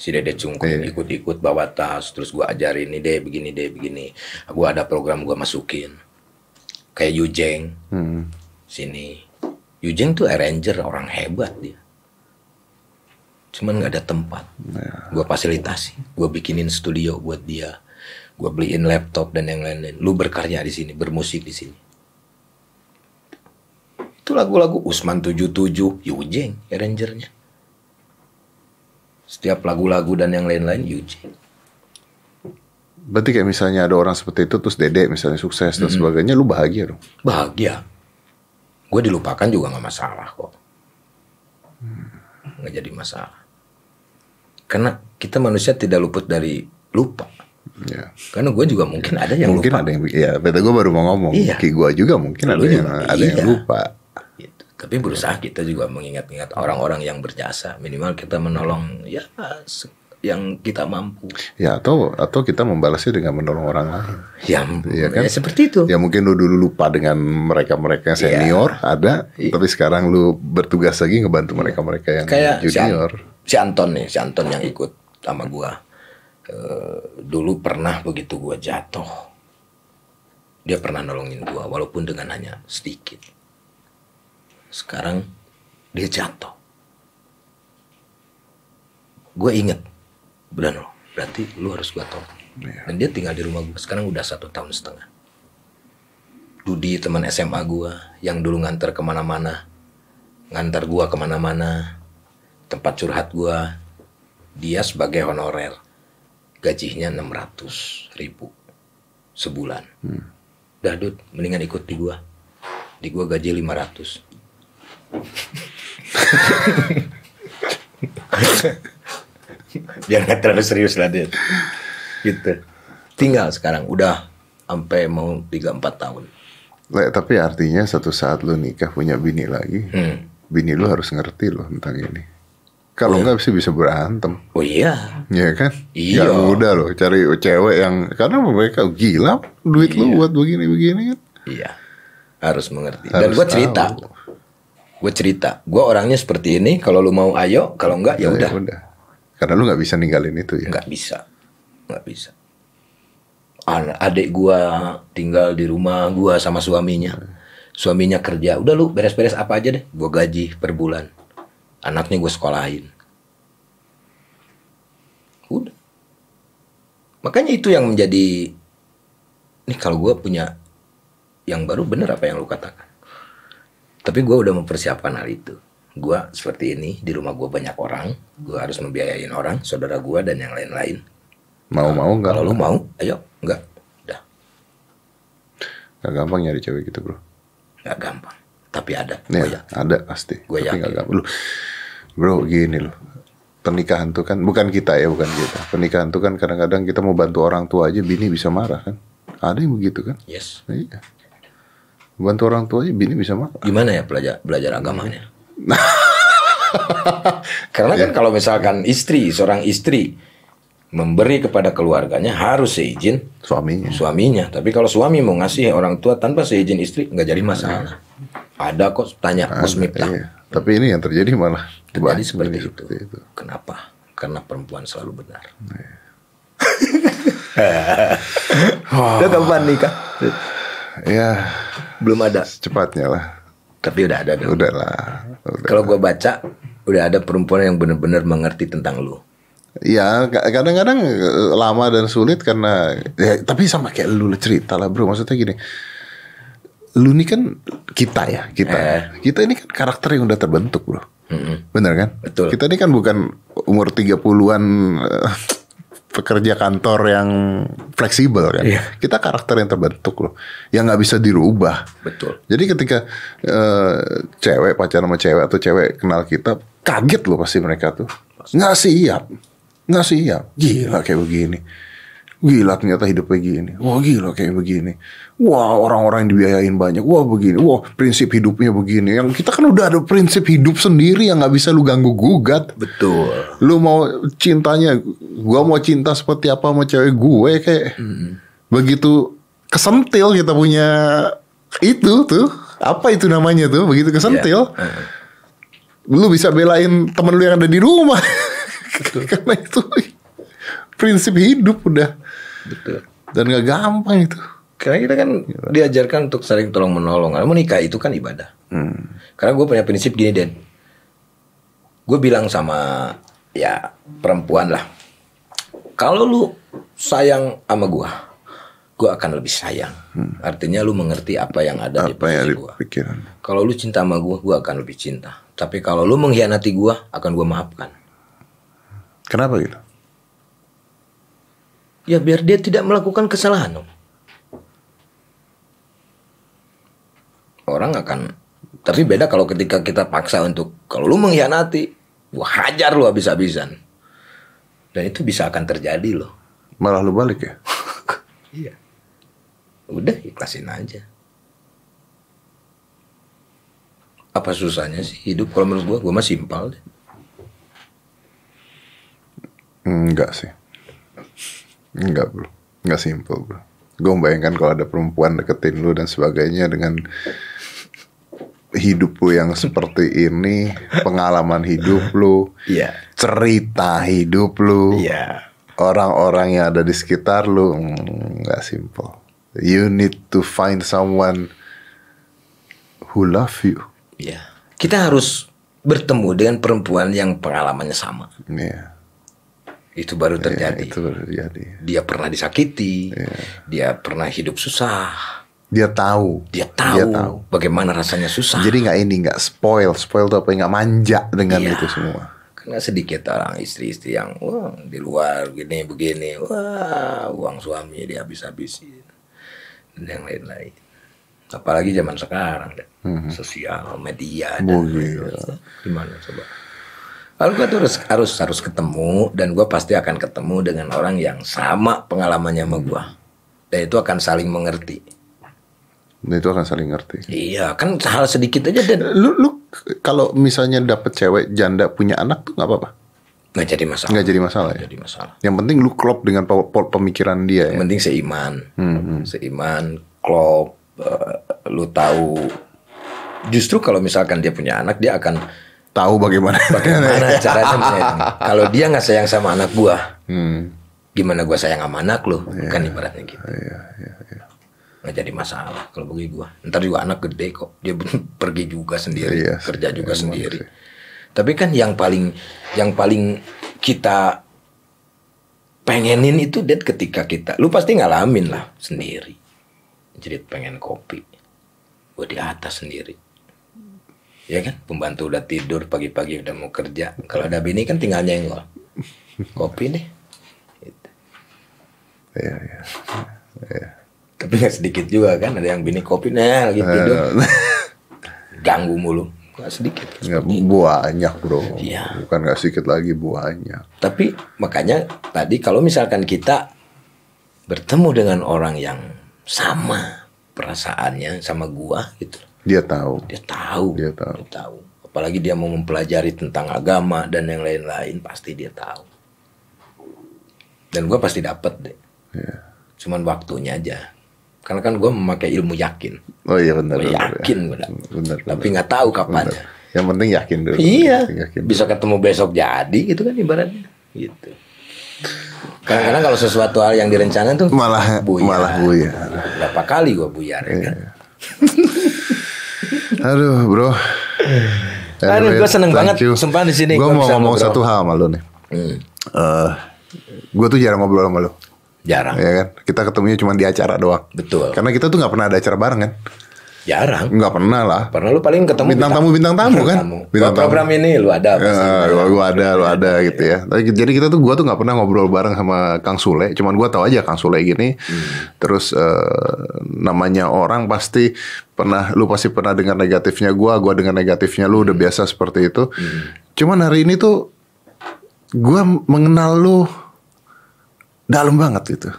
Si Dede cungkup yeah. ikut-ikut bawa tas, terus gua ajarin ini deh begini deh begini. Gua ada program gua masukin. Kayak Yujeng. Hmm. Sini. Yujeng tuh arranger, orang hebat dia cuman nggak ada tempat Nah. Iya. gue fasilitasi gue bikinin studio buat dia gue beliin laptop dan yang lain-lain lu berkarya di sini bermusik di sini itu lagu-lagu Usman 77 Yujeng arrangernya ya setiap lagu-lagu dan yang lain-lain Yujeng Berarti kayak misalnya ada orang seperti itu terus Dede misalnya sukses dan sebagainya, lu bahagia dong? Bahagia. Gue dilupakan juga gak masalah kok. Hmm. Nggak Gak jadi masalah karena kita manusia tidak luput dari lupa. Ya. Karena gue juga mungkin ada yang mungkin lupa. ada yang ya, Betul gue baru mau ngomong. Iya. Ki gue juga mungkin ada iya. yang ada iya. yang lupa. Gitu. Tapi berusaha kita juga mengingat-ingat orang-orang yang berjasa. Minimal kita menolong ya yang kita mampu. Ya atau atau kita membalasnya dengan menolong orang lain. Ya, ya kan? Ya, seperti itu. Ya mungkin lu dulu lupa dengan mereka-mereka iya. senior ya. ada, ya. tapi sekarang lu bertugas lagi ngebantu iya. mereka-mereka yang Kayak junior. Si, An si Anton nih, si Anton yang ikut sama gua. E, dulu pernah begitu gua jatuh. Dia pernah nolongin gua walaupun dengan hanya sedikit. Sekarang dia jatuh. Gue inget benar loh berarti lu harus gua tolong yeah. dan dia tinggal di rumah gua sekarang udah satu tahun setengah Dudi teman SMA gua yang dulu nganter kemana-mana ngantar gua kemana-mana tempat curhat gua dia sebagai honorer gajinya 600 ribu sebulan hmm. dah Dud mendingan ikut di gua di gua gaji 500 jangan terlalu serius lah dia gitu tinggal sekarang udah sampai mau tiga empat tahun Le, tapi artinya satu saat lu nikah punya bini lagi hmm. bini lu harus ngerti loh tentang ini kalau iya. nggak sih bisa berantem. Oh iya. Iya kan? Ya iya. Ya udah loh cari cewek yang karena mereka gila duit iya. lu buat begini-begini kan. Iya. Harus mengerti. Harus Dan gua cerita. Gua cerita. Gua orangnya seperti ini. Kalau lu mau ayo, kalau enggak ya, ya udah. Karena lu nggak bisa ninggalin itu ya. Nggak bisa, nggak bisa. Anak adik gua tinggal di rumah gua sama suaminya. Suaminya kerja, udah lu beres-beres apa aja deh. Gua gaji per bulan. Anaknya gua sekolahin. Udah. Makanya itu yang menjadi nih kalau gua punya yang baru bener apa yang lu katakan. Tapi gua udah mempersiapkan hal itu gue seperti ini di rumah gue banyak orang gue harus membiayain orang saudara gue dan yang lain-lain mau nah, mau nggak kalau lu mau ayo nggak udah nggak gampang nyari cewek gitu bro nggak gampang tapi ada ya, gua ada pasti gue yakin gak gampang lu bro gini loh pernikahan tuh kan bukan kita ya bukan kita pernikahan tuh kan kadang-kadang kita mau bantu orang tua aja bini bisa marah kan ada yang begitu kan yes iya bantu orang tua aja bini bisa marah gimana ya belajar belajar agamanya Karena kan ya. kalau misalkan istri, seorang istri memberi kepada keluarganya harus seizin suaminya. Suaminya. Tapi kalau suami mau ngasih orang tua tanpa seizin istri nggak jadi masalah. Ya. Ada kok tanya Bos Iya. Tapi ini yang terjadi malah terjadi seperti, itu. seperti itu. Kenapa? Karena perempuan selalu benar. Iya. Sudah Udah kapan nikah? Ya. Belum ada. Cepatnya lah. Tapi udah ada dong. Udah lah. Kalau gue baca, udah ada perempuan yang benar-benar mengerti tentang lu. Ya kadang-kadang eh, lama dan sulit karena ya, tapi sama kayak lu cerita lah bro maksudnya gini lu ini kan kita ya kita eh. kita ini kan karakter yang udah terbentuk bro mm-hmm. bener kan Betul. kita ini kan bukan umur 30-an pekerja kantor yang fleksibel kan. Iya. Kita karakter yang terbentuk loh, yang nggak bisa dirubah. Betul. Jadi ketika uh, cewek pacaran sama cewek atau cewek kenal kita, kaget loh pasti mereka tuh. Nggak siap, nggak siap. Gila kayak begini. Gila ternyata hidup begini, Wah gila kayak begini. Wah orang-orang yang dibiayain banyak. Wah begini. Wah prinsip hidupnya begini. Yang kita kan udah ada prinsip hidup sendiri yang nggak bisa lu ganggu gugat. Betul. Lu mau cintanya, gua mau cinta seperti apa sama cewek gue kayak hmm. begitu kesentil kita punya itu tuh apa itu namanya tuh begitu iya. kesentil. Yeah. Hmm. Uh. Lu bisa belain temen lu yang ada di rumah. Karena itu prinsip hidup udah. Betul. Dan gak gampang itu. Karena kita kan iya. diajarkan untuk saling tolong menolong. Karena menikah itu kan ibadah. Hmm. Karena gue punya prinsip gini Den. Gue bilang sama ya perempuan lah. Kalau lu sayang sama gue, gue akan lebih sayang. Hmm. Artinya lu mengerti apa yang ada apa di pikiran gue. Kalau lu cinta sama gue, gue akan lebih cinta. Tapi kalau lu mengkhianati gue, akan gue maafkan. Kenapa gitu? Ya biar dia tidak melakukan kesalahan. dong. Orang akan tapi beda kalau ketika kita paksa untuk kalau lu mengkhianati, wah hajar lu habis-habisan. Dan itu bisa akan terjadi loh. Malah lu balik ya? iya. Udah ikhlasin aja. Apa susahnya sih hidup kalau menurut gua gua mah simpel deh. Enggak sih. Enggak bro, enggak simpel bro. Gue bayangkan kalau ada perempuan deketin lu dan sebagainya dengan hidup lu yang seperti ini, pengalaman hidup lu, yeah. cerita hidup lu, orang iya. orang-orang yang ada di sekitar lu, hmm, nggak mm, simple. You need to find someone who love you. Yeah. Kita harus bertemu dengan perempuan yang pengalamannya sama. Yeah itu baru iya, terjadi. Ya, itu baru terjadi. Dia pernah disakiti, ya. dia pernah hidup susah. Dia tahu. Dia tahu. Dia tahu bagaimana rasanya susah. Jadi nggak ini nggak spoil, spoil tuh apa ya? nggak manja dengan ya. itu semua. Karena sedikit orang istri-istri yang wah di luar gini begini, wah uang suami dia habis habisin dan yang lain-lain. Apalagi zaman sekarang, mm -hmm. sosial media dan gimana coba. Kalau gue tuh harus, harus harus ketemu dan gue pasti akan ketemu dengan orang yang sama pengalamannya sama gue dan itu akan saling mengerti. Dan itu akan saling ngerti. Iya, kan hal sedikit aja dan lu lu kalau misalnya dapet cewek janda punya anak tuh nggak apa-apa. Nggak jadi masalah. Nggak jadi masalah. Nggak ya? jadi masalah. Yang penting lu klop dengan pemikiran dia. Ya? Yang ya? penting seiman, hmm. hmm. seiman, klop. Uh, lu tahu. Justru kalau misalkan dia punya anak, dia akan tahu bagaimana bagaimana caranya Kalau dia nggak sayang sama anak gua, hmm. gimana gua sayang sama anak lo? Yeah. Kan ibaratnya gitu. Yeah, yeah, yeah. Iya. Nggak jadi masalah kalau bagi gua. Ntar juga anak gede kok, dia pergi juga sendiri, yes. Iya, kerja juga yeah, sendiri. Iya. Tapi kan yang paling yang paling kita pengenin itu dead ketika kita, lu pasti ngalamin lah sendiri. Jadi pengen kopi, gua di atas sendiri ya kan pembantu udah tidur pagi-pagi udah mau kerja kalau ada bini kan tinggal nyenggol kopi nih gitu. ya, ya, ya. tapi nggak sedikit juga kan ada yang bini kopi nih lagi iya. tidur ganggu mulu nggak sedikit ya, banyak bro ya. bukan nggak sedikit lagi banyak tapi makanya tadi kalau misalkan kita bertemu dengan orang yang sama perasaannya sama gua gitu dia tahu. Dia tahu. Dia tahu. Dia tahu. Apalagi dia mau mempelajari tentang agama dan yang lain-lain pasti dia tahu. Dan gue pasti dapat deh. Yeah. Cuman waktunya aja. Karena kan gue memakai ilmu yakin. Oh iya benar. Gua ya. yakin ya. gue Benar, Tapi nggak tahu kapan. Benar. Ya. Yang penting yakin dulu. Iya. Yakin. Bisa ketemu besok jadi gitu kan ibaratnya. Gitu. Kadang-kadang kalau sesuatu hal yang direncanain tuh malah buyar. Malah buyar. Berapa kali gue buyar ya iya. kan? Aduh, Bro. Anyway, Aduh, gue seneng banget you. sumpah di sini. Gue mau ngomong satu hal sama lo nih. Hmm. Uh, eh, gue tuh jarang ngobrol sama lo. Jarang. Ya kan? Kita ketemunya cuma di acara doang. Betul. Karena kita tuh nggak pernah ada acara bareng kan. Jarang. Enggak pernah lah. Pernah lu paling ketemu bintang, bintang tamu bintang tamu kan? Tamu. Bintang tamu. Program ini lu ada Ya, lu, gua ada, lu ada gitu ya. Tapi jadi kita tuh gua tuh nggak pernah ngobrol bareng sama Kang Sule, cuman gua tahu aja Kang Sule gini. Hmm. Terus uh, namanya orang pasti pernah lu pasti pernah dengar negatifnya gua, gua dengar negatifnya lu udah hmm. biasa seperti itu. Hmm. Cuman hari ini tuh gua mengenal lu dalam banget itu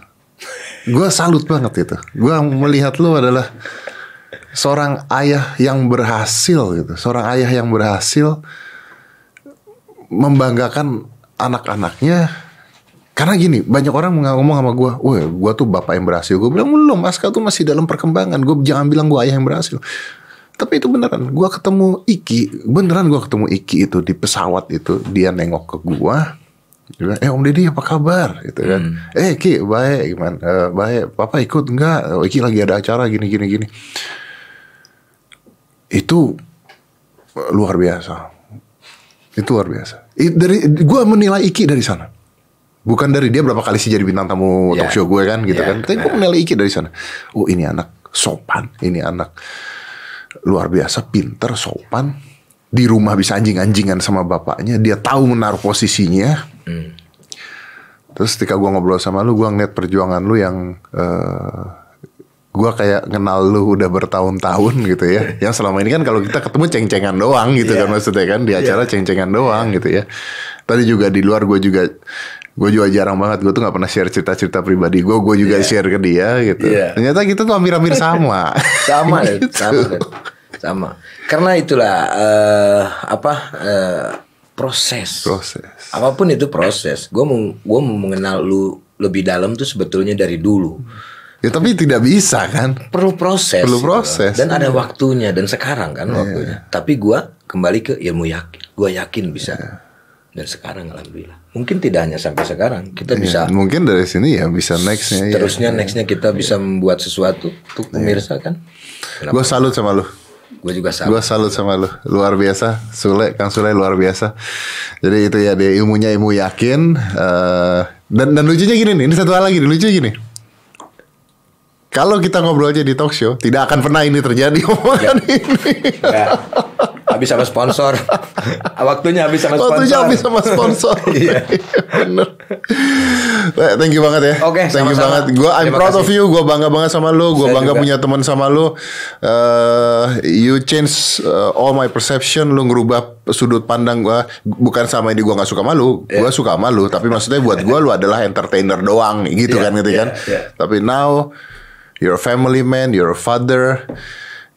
Gua salut banget itu Gua melihat lu adalah seorang ayah yang berhasil gitu, seorang ayah yang berhasil membanggakan anak-anaknya. Karena gini, banyak orang ngomong sama gue, wah gue tuh bapak yang berhasil. Gue bilang belum, Aska tuh masih dalam perkembangan. Gue jangan bilang gue ayah yang berhasil. Tapi itu beneran, gue ketemu Iki, beneran gue ketemu Iki itu di pesawat itu, dia nengok ke gue, eh Om Deddy apa kabar gitu kan hmm. eh Ki baik gimana uh, baik Papa ikut enggak oh, Ki lagi ada acara gini gini gini itu eh, luar biasa. Itu luar biasa. I, dari gua menilai Iki dari sana. Bukan dari dia berapa kali sih jadi bintang tamu yeah. talk show gue kan gitu yeah. kan. Tapi gua menilai Iki dari sana. Oh ini anak sopan, ini anak luar biasa, pinter, sopan. Di rumah bisa anjing-anjingan sama bapaknya. Dia tahu menaruh posisinya. Hmm. Terus ketika gua ngobrol sama lu, gua ngeliat perjuangan lu yang uh, gue kayak kenal lu udah bertahun-tahun gitu ya. Yang selama ini kan kalau kita ketemu ceng-cengan doang gitu yeah. kan iya. maksudnya kan di acara yeah. ceng-cengan doang iya. gitu ya. Tadi juga di luar gue juga gue juga jarang banget gue tuh nggak pernah share cerita-cerita pribadi gue gue juga yeah. share ke dia gitu. Yeah. Ternyata kita tuh hampir-hampir sama. sama, gitu. sama, sama, Karena itulah uh, apa uh, proses. Proses. Apapun itu proses. Gue mau gue mau mengenal lu lebih dalam tuh sebetulnya dari dulu. Hmm Ya tapi tidak bisa kan. Perlu proses. Perlu gitu. proses. Dan ada waktunya dan sekarang kan ya. waktunya. Tapi gua kembali ke ilmu ya, yakin. Gua yakin bisa. Ya. Dan sekarang alhamdulillah. Mungkin tidak hanya sampai sekarang. Kita ya. bisa Mungkin dari sini ya bisa nextnya iya. Terusnya ya. nextnya kita ya. bisa membuat sesuatu untuk iya. pemirsa ya. kan. Kenapa? Gua salut sama lu. Gue juga salut. Gue salut sama lu. Luar biasa. Sule, Kang Sule luar biasa. Jadi itu ya dia ilmunya ilmu yakin. Uh, dan dan lucunya gini nih. Ini satu hal lagi. Lucunya gini kalau kita ngobrol aja di talk show, tidak akan pernah ini terjadi omongan ya. ini. Ya. Habis sama sponsor. Waktunya habis sama sponsor. Waktunya habis sama sponsor. iya. Eh, thank you banget ya. Oke, okay, Thank sama -sama. you banget. Gua I'm Terima proud kasih. of you. Gua bangga banget sama lu. Gua Saya bangga juga. punya teman sama lu. Uh, you change uh, all my perception. Lu ngerubah sudut pandang gua. Bukan sama ini gua nggak suka malu. Yeah. suka malu, tapi maksudnya buat gua lu adalah entertainer doang gitu yeah, kan gitu yeah, kan. Yeah. Tapi now you're a family man, you're a father,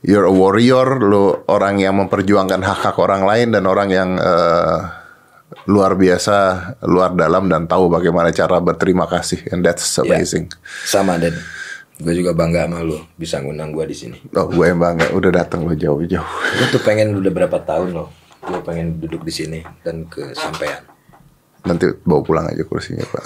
you're a warrior, lu orang yang memperjuangkan hak-hak orang lain dan orang yang uh, luar biasa, luar dalam dan tahu bagaimana cara berterima kasih and that's ya, amazing. Ya, sama dan Gue juga bangga sama lu bisa ngundang gue di sini. Oh, gue yang bangga udah datang lo jauh-jauh. Gue tuh pengen udah berapa tahun lo, Gue pengen duduk di sini dan kesampaian. Nanti bawa pulang aja kursinya Pak,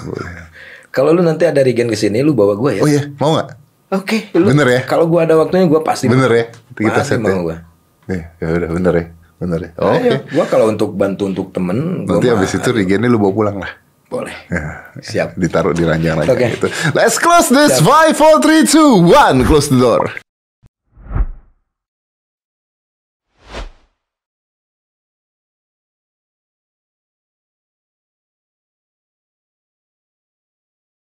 Kalau lu nanti ada regen ke sini lu bawa gue ya. Oh iya, mau nggak? Oke, okay, bener ya. Kalau gue ada waktunya gue pasti. Bener ya. Kita set ya. Gua. Nih, ya udah bener ya. Bener ya. Oh, Oke. Okay. Gue kalau untuk bantu untuk temen. Nanti habis itu Regeni lu bawa pulang lah. Boleh. Ya. Siap. Ditaruh di ranjang-ranjang okay. gitu. Let's close this. Siap. four, three, two, two, one. Close the door.